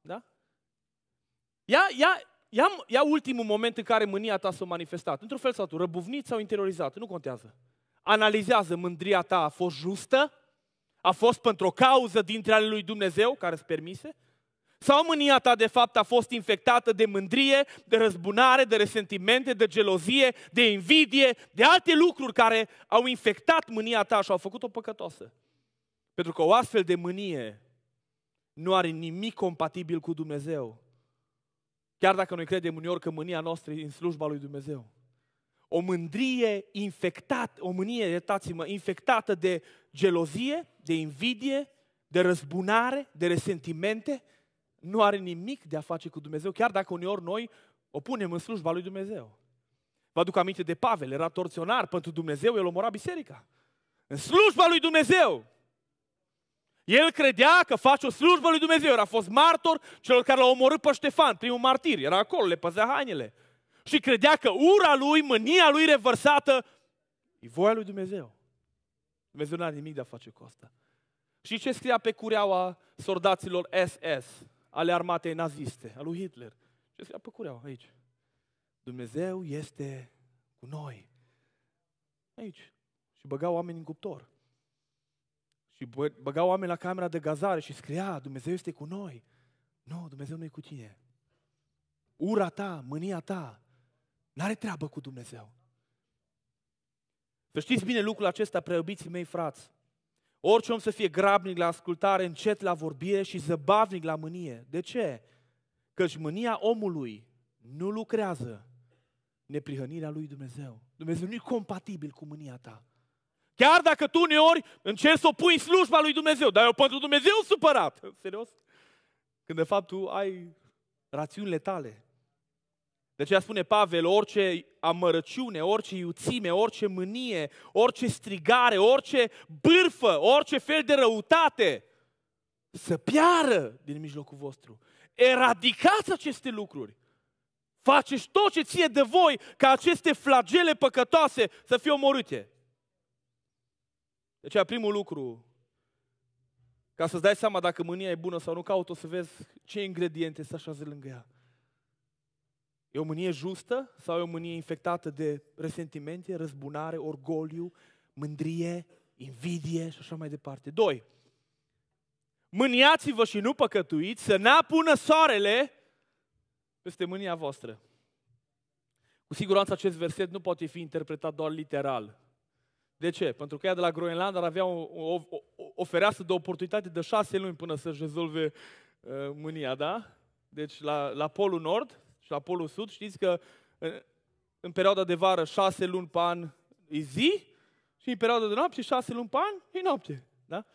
S1: Da? Ia, ia, ia, ia ultimul moment în care mânia ta s-a manifestat. Într-un fel sau altul, răbuvnit sau interiorizat, nu contează analizează mândria ta a fost justă, a fost pentru o cauză dintre ale lui Dumnezeu, care îți permise, sau mânia ta de fapt a fost infectată de mândrie, de răzbunare, de resentimente, de gelozie, de invidie, de alte lucruri care au infectat mânia ta și au făcut-o păcătoasă. Pentru că o astfel de mânie nu are nimic compatibil cu Dumnezeu. Chiar dacă noi credem uneori că mânia noastră e în slujba lui Dumnezeu o mândrie infectată, o mânie, iertați-mă, infectată de gelozie, de invidie, de răzbunare, de resentimente, nu are nimic de a face cu Dumnezeu, chiar dacă uneori noi o punem în slujba lui Dumnezeu. Vă aduc aminte de Pavel, era torționar pentru Dumnezeu, el omora biserica. În slujba lui Dumnezeu! El credea că face o slujbă lui Dumnezeu. Era fost martor celor care l-au omorât pe Ștefan, primul martir. Era acolo, le păzea hainele și credea că ura lui, mânia lui revărsată, e voia lui Dumnezeu. Dumnezeu nu are nimic de a face cu asta. Și ce scria pe cureaua soldaților SS, ale armatei naziste, a lui Hitler? Ce scria pe cureaua aici? Dumnezeu este cu noi. Aici. Și băgau oameni în cuptor. Și băgau oameni la camera de gazare și scria, Dumnezeu este cu noi. Nu, Dumnezeu nu e cu tine. Ura ta, mânia ta, N-are treabă cu Dumnezeu. Să știți bine lucrul acesta, preobiții mei frați. Orice om să fie grabnic la ascultare, încet la vorbire și zăbavnic la mânie. De ce? Căci mânia omului nu lucrează neprihănirea lui Dumnezeu. Dumnezeu nu e compatibil cu mânia ta. Chiar dacă tu uneori încerci să o pui în slujba lui Dumnezeu, dar eu pentru Dumnezeu supărat. (laughs) Serios? Când de fapt tu ai rațiunile tale, de aceea spune Pavel, orice amărăciune, orice iuțime, orice mânie, orice strigare, orice bârfă, orice fel de răutate, să piară din mijlocul vostru. Eradicați aceste lucruri. Faceți tot ce ție de voi ca aceste flagele păcătoase să fie omorâte. Deci, primul lucru, ca să-ți dai seama dacă mânia e bună sau nu, caut o să vezi ce ingrediente să așează lângă ea. E o mânie justă sau e o mânie infectată de resentimente, răzbunare, orgoliu, mândrie, invidie și așa mai departe. Doi, mâniați-vă și nu păcătuiți să n-apună soarele peste mânia voastră. Cu siguranță acest verset nu poate fi interpretat doar literal. De ce? Pentru că ea de la Groenlanda avea o, o, o, o fereastră de oportunitate de șase luni până să-și rezolve uh, mânia, da? Deci la, la Polul Nord și la Polul Sud știți că în, în perioada de vară șase luni pe an e zi și în perioada de noapte șase luni pe an e noapte. Da?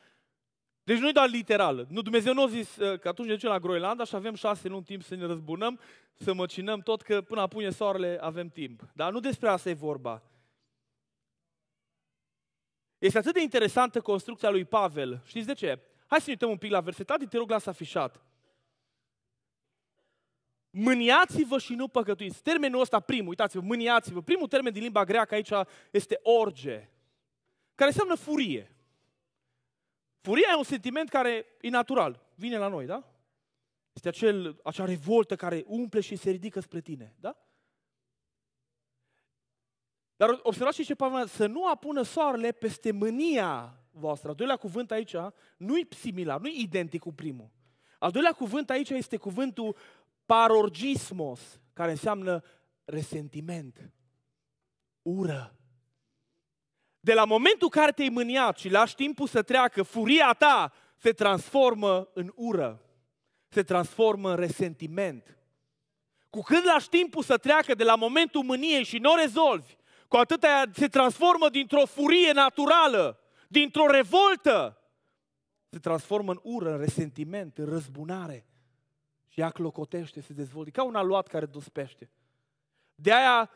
S1: Deci nu e doar literal. Nu, Dumnezeu nu a zis uh, că atunci ne ducem la Groenlanda și avem șase luni timp să ne răzbunăm, să măcinăm tot, că până apune soarele avem timp. Dar nu despre asta e vorba. Este atât de interesantă construcția lui Pavel. Știți de ce? Hai să ne uităm un pic la versetat, te rog, las afișat. Mâniați-vă și nu păcătuiți. Termenul ăsta primul, uitați-vă, mâniați-vă. Primul termen din limba greacă aici este orge, care înseamnă furie. Furia e un sentiment care e natural, vine la noi, da? Este acel, acea revoltă care umple și se ridică spre tine, da? Dar observați și ce Pavel să nu apună soarele peste mânia voastră. Al doilea cuvânt aici nu e similar, nu e identic cu primul. Al doilea cuvânt aici este cuvântul parorgismos, care înseamnă resentiment, ură. De la momentul care te-ai mâniat și lași timpul să treacă, furia ta se transformă în ură, se transformă în resentiment. Cu cât lași timpul să treacă de la momentul mâniei și nu o rezolvi, cu atâta se transformă dintr-o furie naturală, dintr-o revoltă, se transformă în ură, în resentiment, în răzbunare și ea clocotește, se dezvolte, ca un aluat care duspește. De aia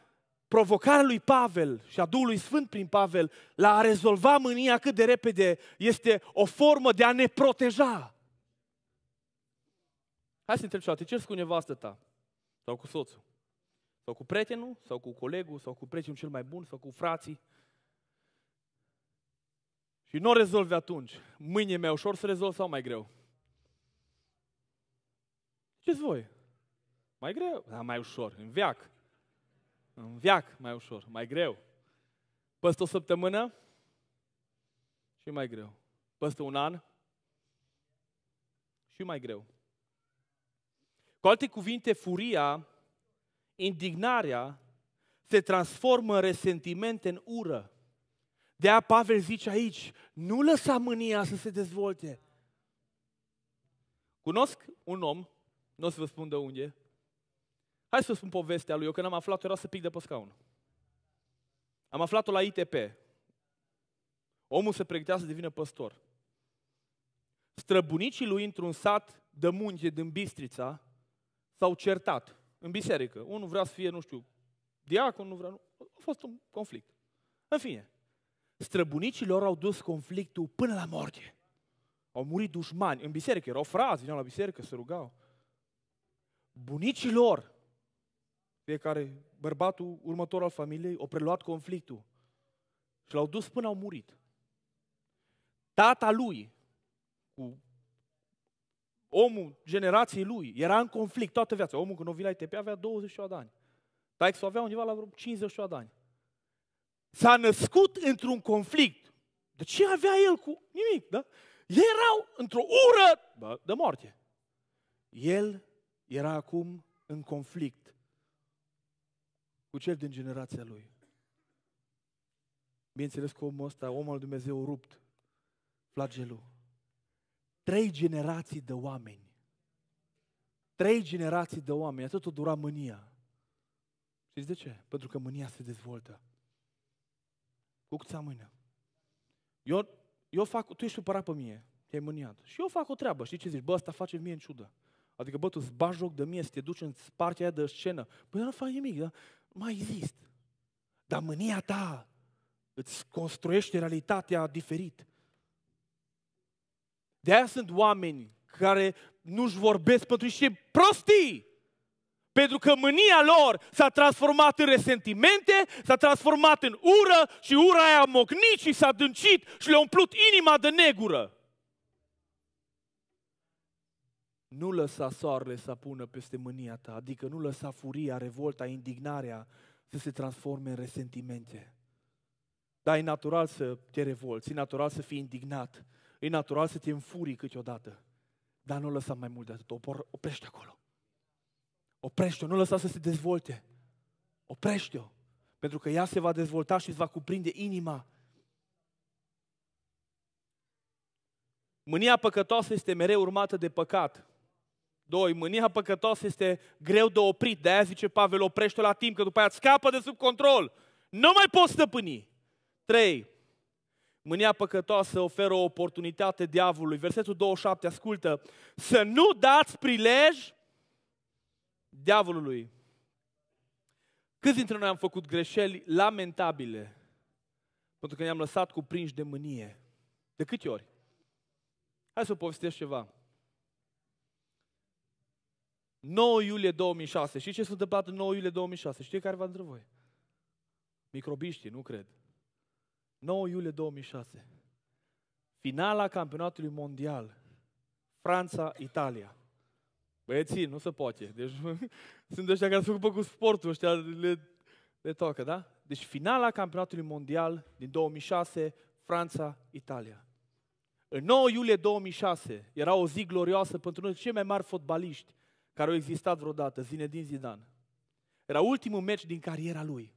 S1: provocarea lui Pavel și a Duhului Sfânt prin Pavel la a rezolva mânia cât de repede este o formă de a ne proteja. Hai să întreb ceva, te ceri cu nevastă ta sau cu soțul sau cu prietenul sau cu colegul sau cu prietenul cel mai bun sau cu frații și nu o rezolvi atunci. Mâine e mai ușor să rezolvi sau mai greu? Ziceți voi. Mai greu? Da, mai ușor. În veac. În veac mai ușor, mai greu. Peste o săptămână și mai greu. Peste un an și mai greu. Cu alte cuvinte, furia, indignarea se transformă în resentiment în ură. De aia Pavel zice aici, nu lăsa mânia să se dezvolte. Cunosc un om nu o să vă spun de unde. Hai să vă spun povestea lui. Eu când am aflat era să pic de pe scaun. Am aflat-o la ITP. Omul se pregătea să devină păstor. Străbunicii lui într-un sat de munge din Bistrița s-au certat în biserică. Unul vrea să fie, nu știu, diacon, nu vrea... Nu. A fost un conflict. În fine, străbunicii lor au dus conflictul până la moarte. Au murit dușmani. În biserică erau frați, vineau la biserică, se rugau bunicii lor, pe care bărbatul următor al familiei o preluat conflictul și l-au dus până au murit. Tata lui, cu omul generației lui, era în conflict toată viața. Omul când o vine la ITP avea 20 de ani. Taixul avea undeva la vreo 50 de ani. S-a născut într-un conflict. De ce avea el cu nimic, da? erau într-o ură de moarte. El era acum în conflict cu cel din generația lui. Bineînțeles că omul ăsta, omul al Dumnezeu rupt, flagelul. Trei generații de oameni. Trei generații de oameni. Atât o dura mânia. Știți de ce? Pentru că mânia se dezvoltă. Cu câța mână. Eu, eu fac, tu ești supărat pe mine, te-ai mâniat. Și eu fac o treabă, știi ce zici? Bă, asta face mie în ciudă. Adică, bă, tu îți bagi joc de mie să te duci în partea aia de scenă. Păi nu fac nimic, da? mai exist. Dar mânia ta îți construiește realitatea diferit. De aia sunt oameni care nu-și vorbesc pentru și prostii. Pentru că mânia lor s-a transformat în resentimente, s-a transformat în ură și ura aia a mocnit și s-a dâncit și le-a umplut inima de negură. Nu lăsa soarele să pună peste mânia ta, adică nu lăsa furia, revolta, indignarea să se transforme în resentimente. Dar e natural să te revolți, e natural să fii indignat, e natural să te înfurii câteodată. Dar nu lăsa mai mult de atât, oprește acolo. Oprește-o, nu lăsa să se dezvolte. Oprește-o, pentru că ea se va dezvolta și îți va cuprinde inima. Mânia păcătoasă este mereu urmată de păcat. Doi, mânia păcătoasă este greu de oprit, de aia zice Pavel, oprește la timp, că după aia scapă de sub control. Nu mai poți stăpâni. Trei, mânia păcătoasă oferă o oportunitate diavolului. Versetul 27, ascultă, să nu dați prilej diavolului. Câți dintre noi am făcut greșeli lamentabile pentru că ne-am lăsat cuprinși de mânie? De câte ori? Hai să povestesc ceva. 9 iulie 2006. Și ce s-a întâmplat în 9 iulie 2006? Știe care va dintre voi? Microbiștii, nu cred. 9 iulie 2006. Finala campionatului mondial. Franța-Italia. Băieții, nu se poate. Deci, (laughs) sunt ăștia care se ocupă cu sportul, ăștia le, le tocă, da? Deci finala campionatului mondial din 2006, Franța-Italia. În 9 iulie 2006 era o zi glorioasă pentru noi, cei mai mari fotbaliști care au existat vreodată, Zinedine Zidane. Era ultimul meci din cariera lui.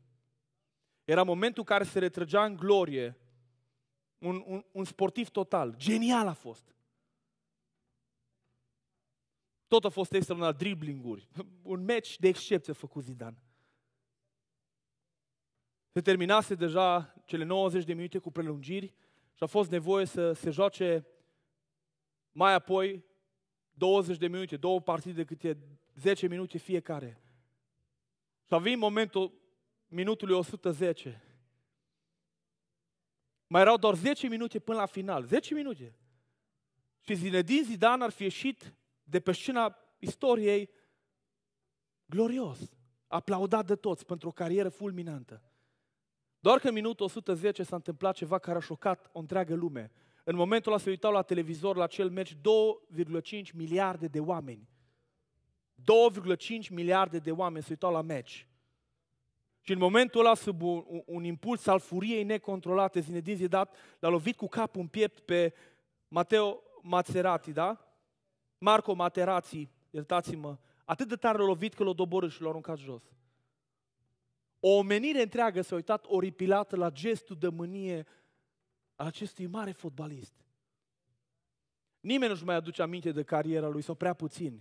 S1: Era momentul în care se retrăgea în glorie. Un, un, un sportiv total. Genial a fost. Tot a fost extraordinar, driblinguri. (laughs) Un meci de excepție făcut Zidane. Se terminase deja cele 90 de minute cu prelungiri și a fost nevoie să se joace mai apoi 20 de minute, două partide câte 10 minute fiecare. Și a venit momentul minutului 110. Mai erau doar 10 minute până la final. 10 minute. Și Zinedine Zidane ar fi ieșit de pe scena istoriei glorios, aplaudat de toți pentru o carieră fulminantă. Doar că în minutul 110 s-a întâmplat ceva care a șocat o întreagă lume. În momentul ăla se uitau la televizor, la cel meci, 2,5 miliarde de oameni. 2,5 miliarde de oameni se uitau la meci. Și în momentul ăla, sub un, un impuls al furiei necontrolate, Zinedine Zidane l-a lovit cu capul în piept pe Mateo Maserati, da? Marco Materazzi, iertați-mă, atât de tare l-a lovit că l-a doborât și l-a aruncat jos. O omenire întreagă s-a uitat oripilată la gestul de mânie al acestui mare fotbalist. Nimeni nu-și mai aduce aminte de cariera lui, sau prea puțin.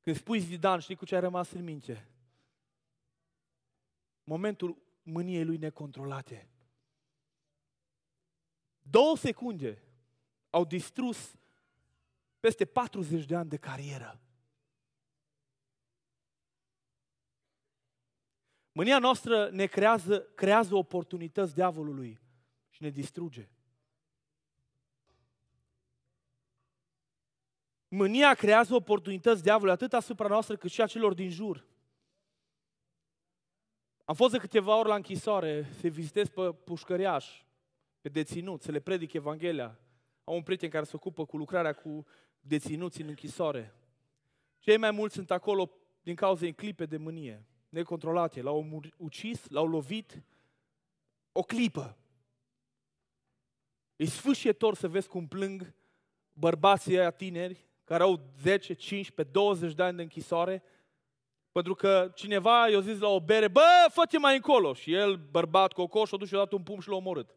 S1: Când spui Zidane, știi cu ce a rămas în minte? Momentul mâniei lui necontrolate. Două secunde au distrus peste 40 de ani de carieră. Mânia noastră ne creează, creează oportunități diavolului și ne distruge. Mânia creează oportunități diavolului atât asupra noastră cât și a celor din jur. Am fost de câteva ori la închisoare să vizitez pe pușcăriaș, pe deținut, să le predic Evanghelia. Am un prieten care se ocupă cu lucrarea cu deținuți în închisoare. Cei mai mulți sunt acolo din cauza clipe de mânie, necontrolate. L-au ucis, l-au lovit o clipă. E sfâșietor să vezi cum plâng bărbații aia tineri care au 10, 15, 20 de ani de închisoare pentru că cineva i-a zis la o bere, bă, fă mai încolo. Și el, bărbat cocoș, a dus și a dat un pumn și l-a omorât.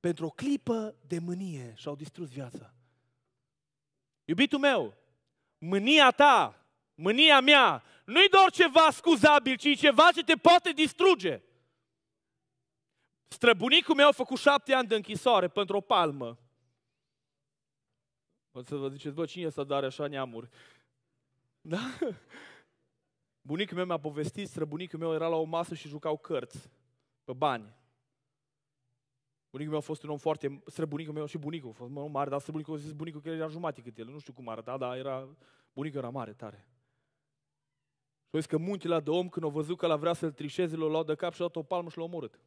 S1: Pentru o clipă de mânie și-au distrus viața. Iubitul meu, mânia ta, mânia mea, nu-i doar ceva scuzabil, ci ceva ce te poate distruge. Străbunicul meu a făcut șapte ani de închisoare pentru o palmă. O să vă ziceți, bă, cine să dare așa neamuri? (laughs) Da? Bunicul meu mi-a povestit, străbunicul meu era la o masă și jucau cărți pe bani. Bunicul meu a fost un om foarte, străbunicul meu și bunicul, a fost un om mare, dar străbunicul a zis bunicul că era jumate cât el, nu știu cum arăta, dar era, bunicul era mare, tare. Și că muntele de om, când a văzut că la vrea să-l trișeze, l-a luat de cap și a dat o palmă și l-a omorât.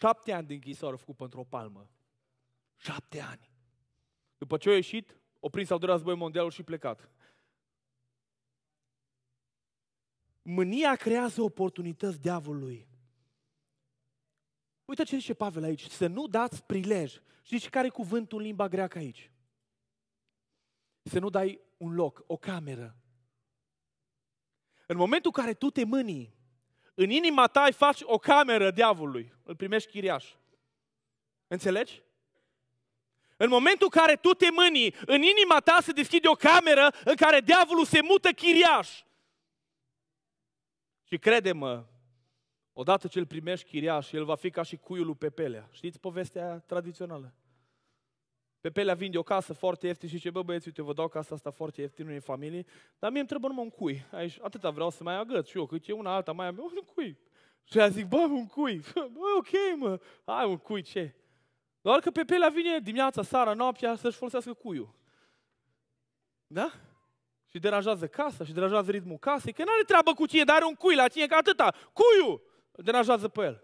S1: Șapte ani de închisoare au făcut pentru o palmă. Șapte ani. După ce au ieșit, au prins al doilea război mondial și plecat. Mânia creează oportunități diavolului. Uite ce zice Pavel aici, să nu dați prilej. Știți care e cuvântul în limba greacă aici? Să nu dai un loc, o cameră. În momentul în care tu te mânii, în inima ta îi faci o cameră diavolului. Îl primești chiriaș. Înțelegi? În momentul în care tu te mâni, în inima ta se deschide o cameră în care diavolul se mută chiriaș. Și crede-mă, odată ce îl primești chiriaș, el va fi ca și cuiul lui Pepelea. Știți povestea tradițională? Pe Pelea vinde o casă foarte ieftin și zice, bă băieți, uite, vă dau casa asta foarte ieftină în familie, dar mie îmi trebuie numai un cui. Aici, atâta vreau să mai agăț și eu, cât e una alta, mai am un cui. Și zic, bă, un cui. (laughs) Bă, ok, mă, ai un cui, ce? Doar că pe Pelea vine dimineața, seara, noaptea să-și folosească cuiul. Da? Și deranjează casa, și deranjează ritmul casei, că nu are treabă cu tine, dar are un cui la tine, că atâta, cuiul! Deranjează pe el.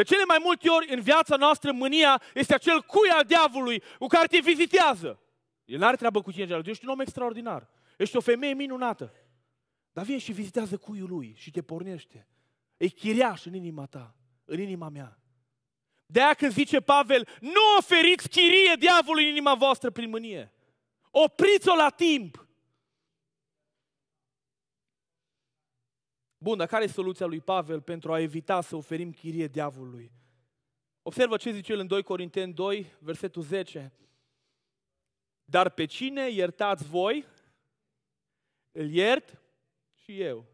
S1: De cele mai multe ori în viața noastră mânia este acel cui al diavolului cu care te vizitează. El nu are treabă cu cine Ești un om extraordinar. Ești o femeie minunată. Dar vine și vizitează cuiul lui și te pornește. E chiriaș în inima ta, în inima mea. De aia când zice Pavel, nu oferiți chirie diavolului în inima voastră prin mânie. Opriți-o la timp. Bun, dar care e soluția lui Pavel pentru a evita să oferim chirie diavolului? Observă ce zice el în 2 Corinteni 2, versetul 10. Dar pe cine iertați voi, îl iert și eu.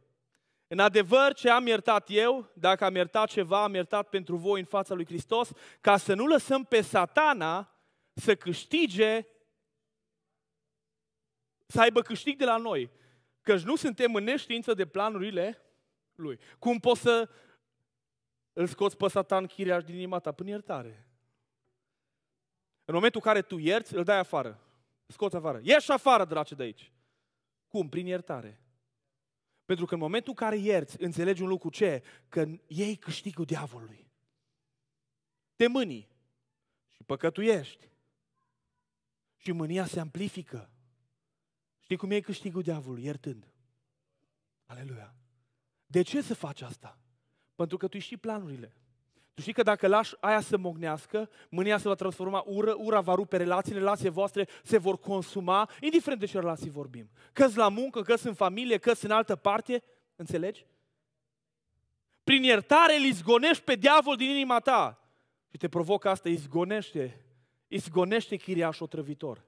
S1: În adevăr, ce am iertat eu, dacă am iertat ceva, am iertat pentru voi în fața lui Hristos, ca să nu lăsăm pe satana să câștige, să aibă câștig de la noi. Căci nu suntem în neștiință de planurile lui. Cum poți să îl scoți pe satan chiriaș din inima ta? Prin iertare. În momentul în care tu ierți, îl dai afară. Scoți afară. Ieși afară, drace, de aici. Cum? Prin iertare. Pentru că în momentul în care ierți, înțelegi un lucru ce? Că ei câștigă diavolului. Te mânii. și păcătuiești. Și mânia se amplifică. Știi cum e câștigul diavolului? Iertând. Aleluia. De ce să faci asta? Pentru că tu știi planurile. Tu știi că dacă lași aia să mognească, mânia se va transforma ură, ura va rupe relațiile, relațiile voastre se vor consuma, indiferent de ce relații vorbim. că la muncă, că în familie, că în altă parte, înțelegi? Prin iertare îl izgonești pe diavol din inima ta. Și te provocă asta, izgonește, izgonește chiriașul otrăvitor.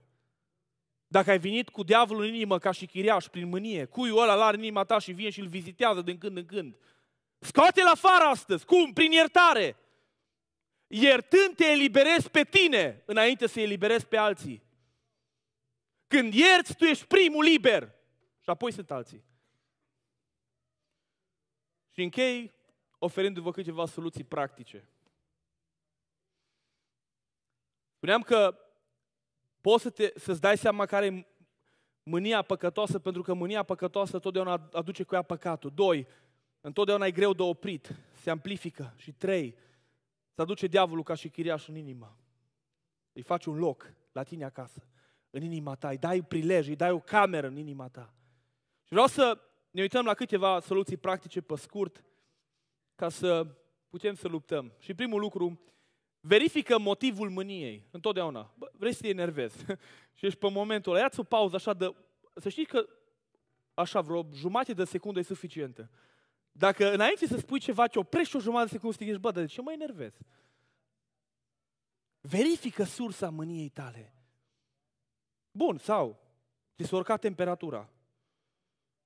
S1: Dacă ai venit cu diavolul în inimă ca și chiriaș, prin mânie, cuiul ăla la în inima ta și vine și îl vizitează din când în când. Scoate-l afară astăzi. Cum? Prin iertare. Iertând te eliberezi pe tine înainte să eliberezi pe alții. Când ierți, tu ești primul liber. Și apoi sunt alții. Și închei oferindu-vă câteva soluții practice. Spuneam că Poți să te, să-ți dai seama care e mânia păcătoasă, pentru că mânia păcătoasă totdeauna aduce cu ea păcatul. Doi, întotdeauna e greu de oprit, se amplifică. Și trei, să aduce diavolul ca și chiriaș în inimă. Îi faci un loc la tine acasă, în inima ta, îi dai prilej, îi dai o cameră în inima ta. Și vreau să ne uităm la câteva soluții practice pe scurt, ca să putem să luptăm. Și primul lucru, verifică motivul mâniei, întotdeauna. Bă, vrei să te enervezi. (laughs) și ești pe momentul ăla, ia-ți o pauză așa de... Să știi că așa vreo jumătate de secundă e suficientă. Dacă înainte să spui ceva, te oprești o jumătate de secundă și te gândești, bă, de ce mă enervez? Verifică sursa mâniei tale. Bun, sau ți s-a urcat temperatura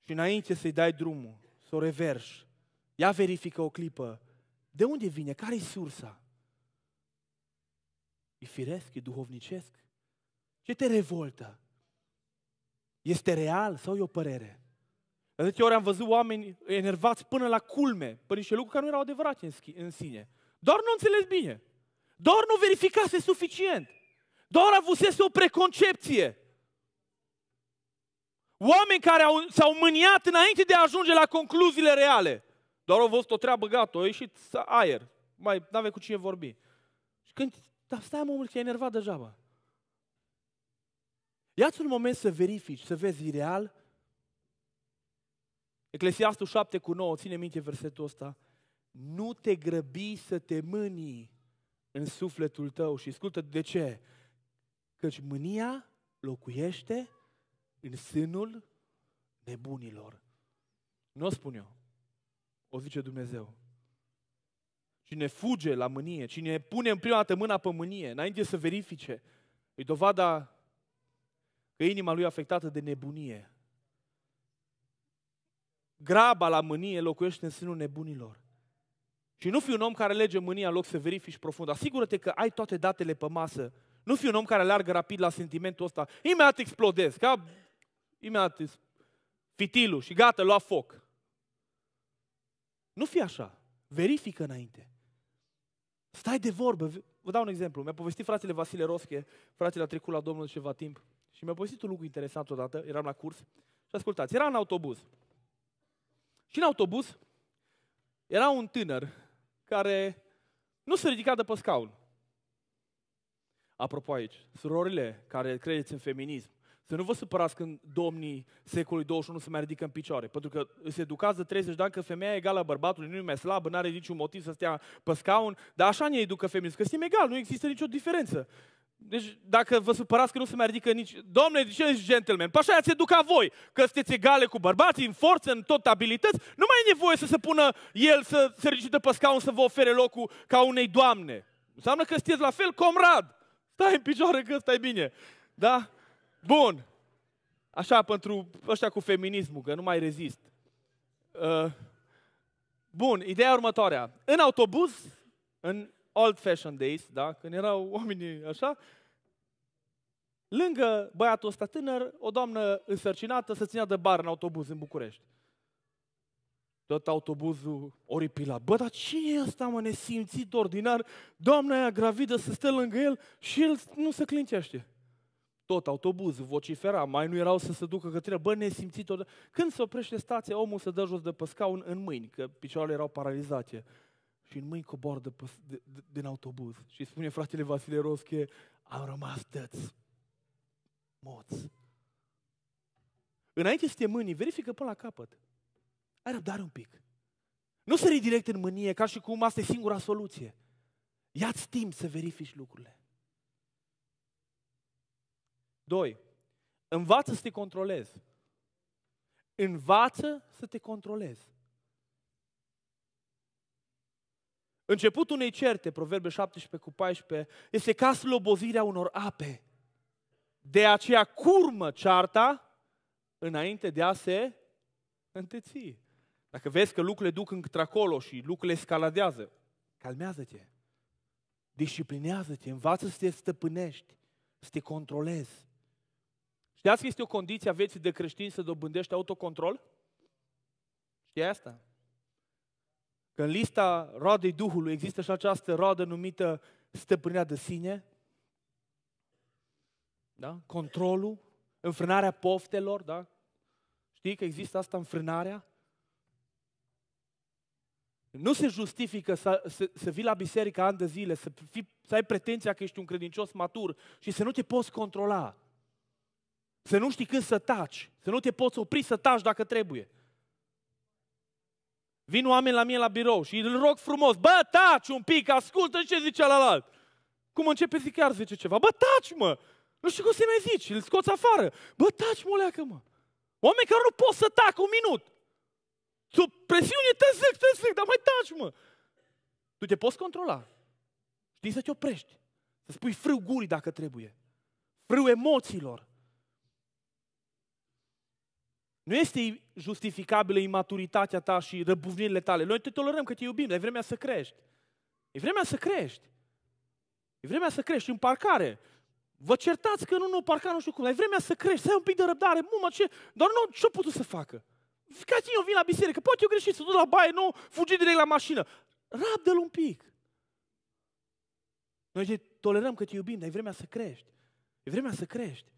S1: și înainte să-i dai drumul, să o reverși, ea verifică o clipă. De unde vine? Care-i sursa? E firesc, e duhovnicesc. Ce te revoltă? Este real sau e o părere? De ce ori am văzut oameni enervați până la culme, pe niște lucruri care nu erau adevărate în, în sine. Doar nu înțeles bine. Doar nu verificase suficient. Doar avusese o preconcepție. Oameni care au, s-au mâniat înainte de a ajunge la concluziile reale. Doar au văzut o treabă, gata, au ieșit aer. Mai n-avea cu cine vorbi. Și când dar stai, mă, mult, că e enervat degeaba. Ia-ți un moment să verifici, să vezi real. Eclesiastul 7 cu 9, ține minte versetul ăsta. Nu te grăbi să te mânii în sufletul tău. Și ascultă, de ce? Căci mânia locuiește în sânul nebunilor. Nu o spun eu, o zice Dumnezeu. Cine fuge la mânie, cine pune în prima dată mâna pe mânie, înainte să verifice, e dovada că inima lui e afectată de nebunie. Graba la mânie locuiește în sânul nebunilor. Și nu fi un om care lege mânia în loc să verifici profund. Asigură-te că ai toate datele pe masă. Nu fi un om care leargă rapid la sentimentul ăsta. Imediat explodezi, ca imediat fitilul și gata, lua foc. Nu fi așa. Verifică înainte. Stai de vorbă. Vă dau un exemplu. Mi-a povestit fratele Vasile Rosche, fratele a trecut la Domnul ceva timp și mi-a povestit un lucru interesant odată, eram la curs și ascultați, era în autobuz. Și în autobuz era un tânăr care nu se ridica de pe scaun. Apropo aici, surorile care credeți în feminism, să nu vă supărați când domnii secolului 21 se mai ridică în picioare, pentru că se educează de 30 de ani că femeia e egală a bărbatului, nu e mai slabă, nu are niciun motiv să stea pe scaun, dar așa ne educă feminism, că suntem egal, nu există nicio diferență. Deci dacă vă supărați că nu se mai ridică nici... Domnule, de ce ești gentleman? Pe păi așa ați educa voi, că sunteți egale cu bărbații, în forță, în tot abilități. Nu mai e nevoie să se pună el să se ridice de pe scaun să vă ofere locul ca unei doamne. Înseamnă că sunteți la fel comrad. Stai în picioare că stai bine. Da? Bun. Așa, pentru ăștia cu feminismul, că nu mai rezist. Uh, bun, ideea următoarea. În autobuz, în old fashion days, da, când erau oamenii așa, lângă băiatul ăsta tânăr, o doamnă însărcinată se ținea de bar în autobuz în București. Tot autobuzul oripila. Bă, dar ce e ăsta, mă, nesimțit, ordinar? Doamna aia gravidă să stă lângă el și el nu se clincește tot autobuzul vocifera, mai nu erau să se ducă că trebuie, bă, simțit tot. Când se oprește stația, omul se dă jos de pe scaun în mâini, că picioarele erau paralizate. Și în mâini cobor de pe, de, de, din autobuz și spune fratele Vasile Rosche, am rămas tăți, moți. Înainte să te mâni, verifică până la capăt. Ai răbdare un pic. Nu sări direct în mânie, ca și cum asta e singura soluție. Ia-ți timp să verifici lucrurile. Doi, învață să te controlezi. Învață să te controlezi. Începutul unei certe, Proverbe 17 cu 14, este ca slobozirea unor ape. De aceea curmă cearta înainte de a se înteți. Dacă vezi că lucrurile duc într-acolo și lucrurile escaladează, calmează-te. Disciplinează-te, învață să te stăpânești, să te controlezi. Știați asta este o condiție a vieții de creștin să dobândești autocontrol? Știi asta? Că în lista roadei Duhului există și această roadă numită stăpânirea de sine, da? controlul, înfrânarea poftelor, da? Știi că există asta, înfrânarea? Nu se justifică să, să, să vii la biserică ani de zile, să, fii, să ai pretenția că ești un credincios matur și să nu te poți controla. Să nu știi când să taci, să nu te poți opri să taci dacă trebuie. Vin oameni la mine la birou și îl rog frumos, bă, taci un pic, ascultă ce zice alalt. Cum începe zic chiar zice ceva, bă, taci mă, nu știu cum să mai zici, îl scoți afară. Bă, taci leacă, mă. Oameni care nu pot să tac un minut. Sub presiune te zic, te zic, dar mai taci mă. Tu te poți controla. Știi să te oprești. Să spui frâu gurii dacă trebuie. Frâu emoțiilor. Nu este justificabilă imaturitatea ta și răbuvnirile tale. Noi te tolerăm că te iubim, dar e vremea să crești. E vremea să crești. E vremea să crești în parcare. Vă certați că nu, nu, parca nu știu cum, dar e vremea să crești, să ai un pic de răbdare, mumă, ce? Dar nu, ce o putut să facă? Ca eu vin la biserică, poate eu greșit, să duc la baie, nu, fugi direct la mașină. Rabdă-l un pic. Noi te tolerăm că te iubim, dar e vremea să crești. E vremea să crești.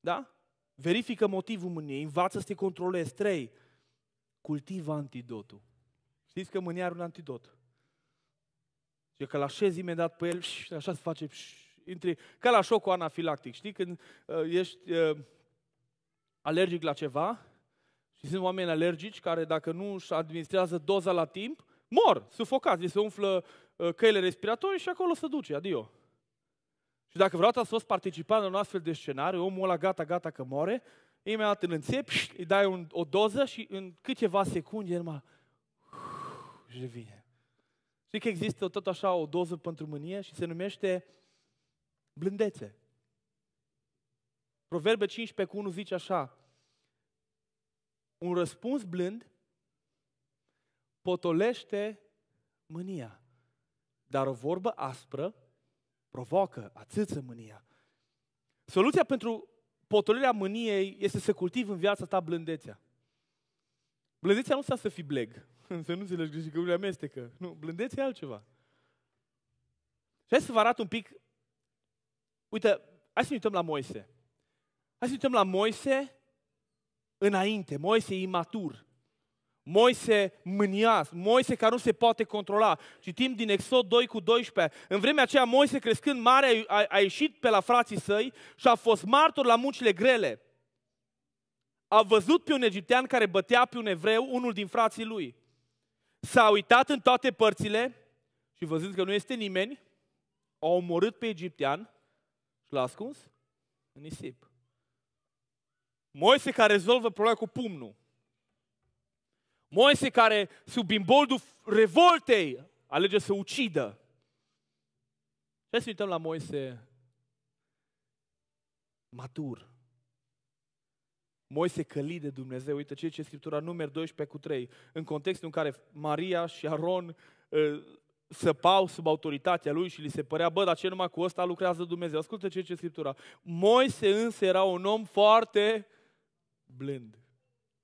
S1: Da? verifică motivul mâniei, învață să te controlezi. Trei, cultivă antidotul. Știți că mânia are un antidot. Și că l-așezi imediat pe el, și așa se face, Pș, intri, ca la șocul anafilactic. Știi, când uh, ești uh, alergic la ceva, și sunt oameni alergici care dacă nu își administrează doza la timp, mor, sufocați, li se umflă uh, căile respiratorii și acolo se duce, adio. Și dacă vreodată ați fost participant la un astfel de scenariu, omul ăla gata, gata că moare, imediat îl înțepi, îi dai un, o doză și în câteva secunde el mai și revine. Știi că există tot așa o doză pentru mânie și se numește blândețe. Proverbe 15 cu 1 zice așa, un răspuns blând potolește mânia, dar o vorbă aspră provoacă atâță mânia. Soluția pentru potolirea mâniei este să cultivi în viața ta blândețea. Blândețea nu înseamnă să fii bleg, (laughs) să nu înțelegi greșit că nu amestecă. Nu, blândețea e altceva. Și hai să vă arăt un pic, uite, hai să ne uităm la Moise. Hai să ne uităm la Moise înainte, Moise imatur. Moise mânias, Moise care nu se poate controla. Citim din Exod 2 cu 12. În vremea aceea Moise crescând mare a, a ieșit pe la frații săi și a fost martor la muncile grele. A văzut pe un egiptean care bătea pe un evreu, unul din frații lui. S-a uitat în toate părțile și văzând că nu este nimeni, a omorât pe egiptean și l-a ascuns în nisip. Moise care rezolvă problema cu pumnul. Moise care, sub imboldul revoltei, alege să ucidă. Ce să uităm la Moise matur. Moise călit de Dumnezeu. Uite ce zice Scriptura număr 12 cu 3. În contextul în care Maria și Aron ă, săpau sub autoritatea lui și li se părea, bă, dar ce numai cu ăsta lucrează Dumnezeu. Ascultă ce zice Scriptura. Moise însă era un om foarte blând.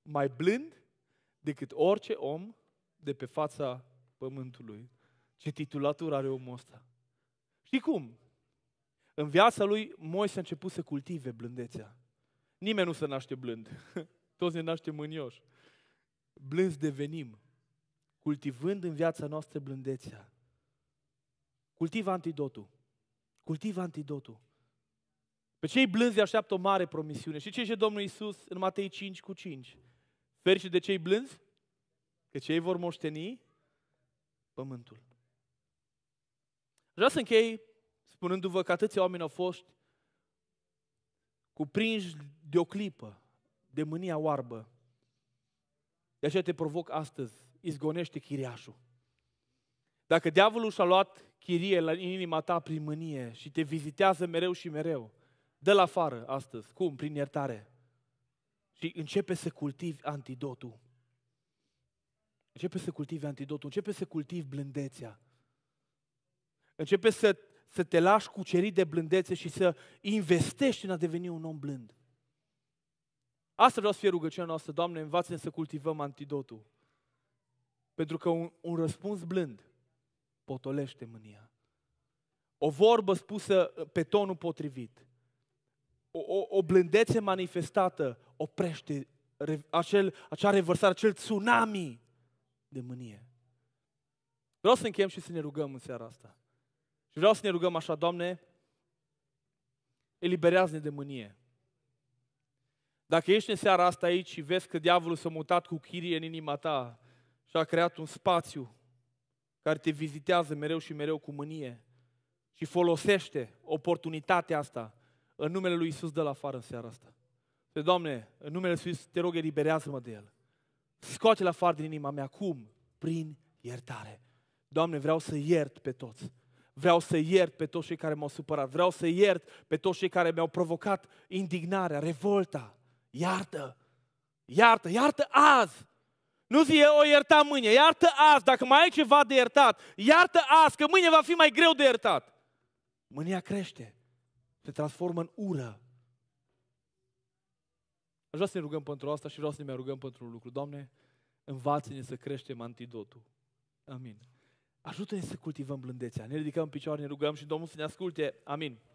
S1: Mai blând decât orice om de pe fața pământului. Ce titulatură are omul ăsta? Știi cum? În viața lui Moise a început să cultive blândețea. Nimeni nu se naște blând. (laughs) Toți ne naștem mânioși. Blânzi devenim, cultivând în viața noastră blândețea. Cultivă antidotul. Cultivă antidotul. Pe cei blânzi așteaptă o mare promisiune. Și ce zice Domnul Isus în Matei 5 cu 5? Ferice de cei blânzi, că cei vor moșteni pământul. Vreau să închei spunându-vă că atâția oameni au fost cuprinși de o clipă, de mânia oarbă. De aceea te provoc astăzi, izgonește chiriașul. Dacă diavolul și-a luat chirie la inima ta prin mânie și te vizitează mereu și mereu, dă la afară astăzi. Cum? Prin iertare. Știi, începe să cultivi antidotul. Începe să cultivi antidotul, începe să cultivi blândețea. Începe să, să te lași cucerit de blândețe și să investești în a deveni un om blând. Asta vreau să fie rugăciunea noastră, Doamne, învață-ne să cultivăm antidotul. Pentru că un, un răspuns blând potolește mânia. O vorbă spusă pe tonul potrivit o, o, o blândețe manifestată oprește acel, acea revărsare, acel tsunami de mânie. Vreau să încheiem și să ne rugăm în seara asta. Și vreau să ne rugăm așa, Doamne, eliberează-ne de mânie. Dacă ești în seara asta aici și vezi că diavolul s-a mutat cu chirie în inima ta și a creat un spațiu care te vizitează mereu și mereu cu mânie și folosește oportunitatea asta în numele lui Isus de la afară în seara asta. Pe Doamne, în numele lui Isus, te rog, eliberează-mă de el. Scoate-l afară din inima mea acum, prin iertare. Doamne, vreau să iert pe toți. Vreau să iert pe toți cei care m-au supărat. Vreau să iert pe toți cei care mi-au provocat indignarea, revolta. Iartă! Iartă! Iartă azi! Nu zi, o ierta mâine, iartă azi, dacă mai ai ceva de iertat, iartă azi, că mâine va fi mai greu de iertat. Mânia crește se transformă în ură. Aș vrea să ne rugăm pentru asta și vreau să ne mai rugăm pentru un lucru. Doamne, învață-ne să creștem antidotul. Amin. Ajută-ne să cultivăm blândețea. Ne ridicăm în picioare, ne rugăm și Domnul să ne asculte. Amin.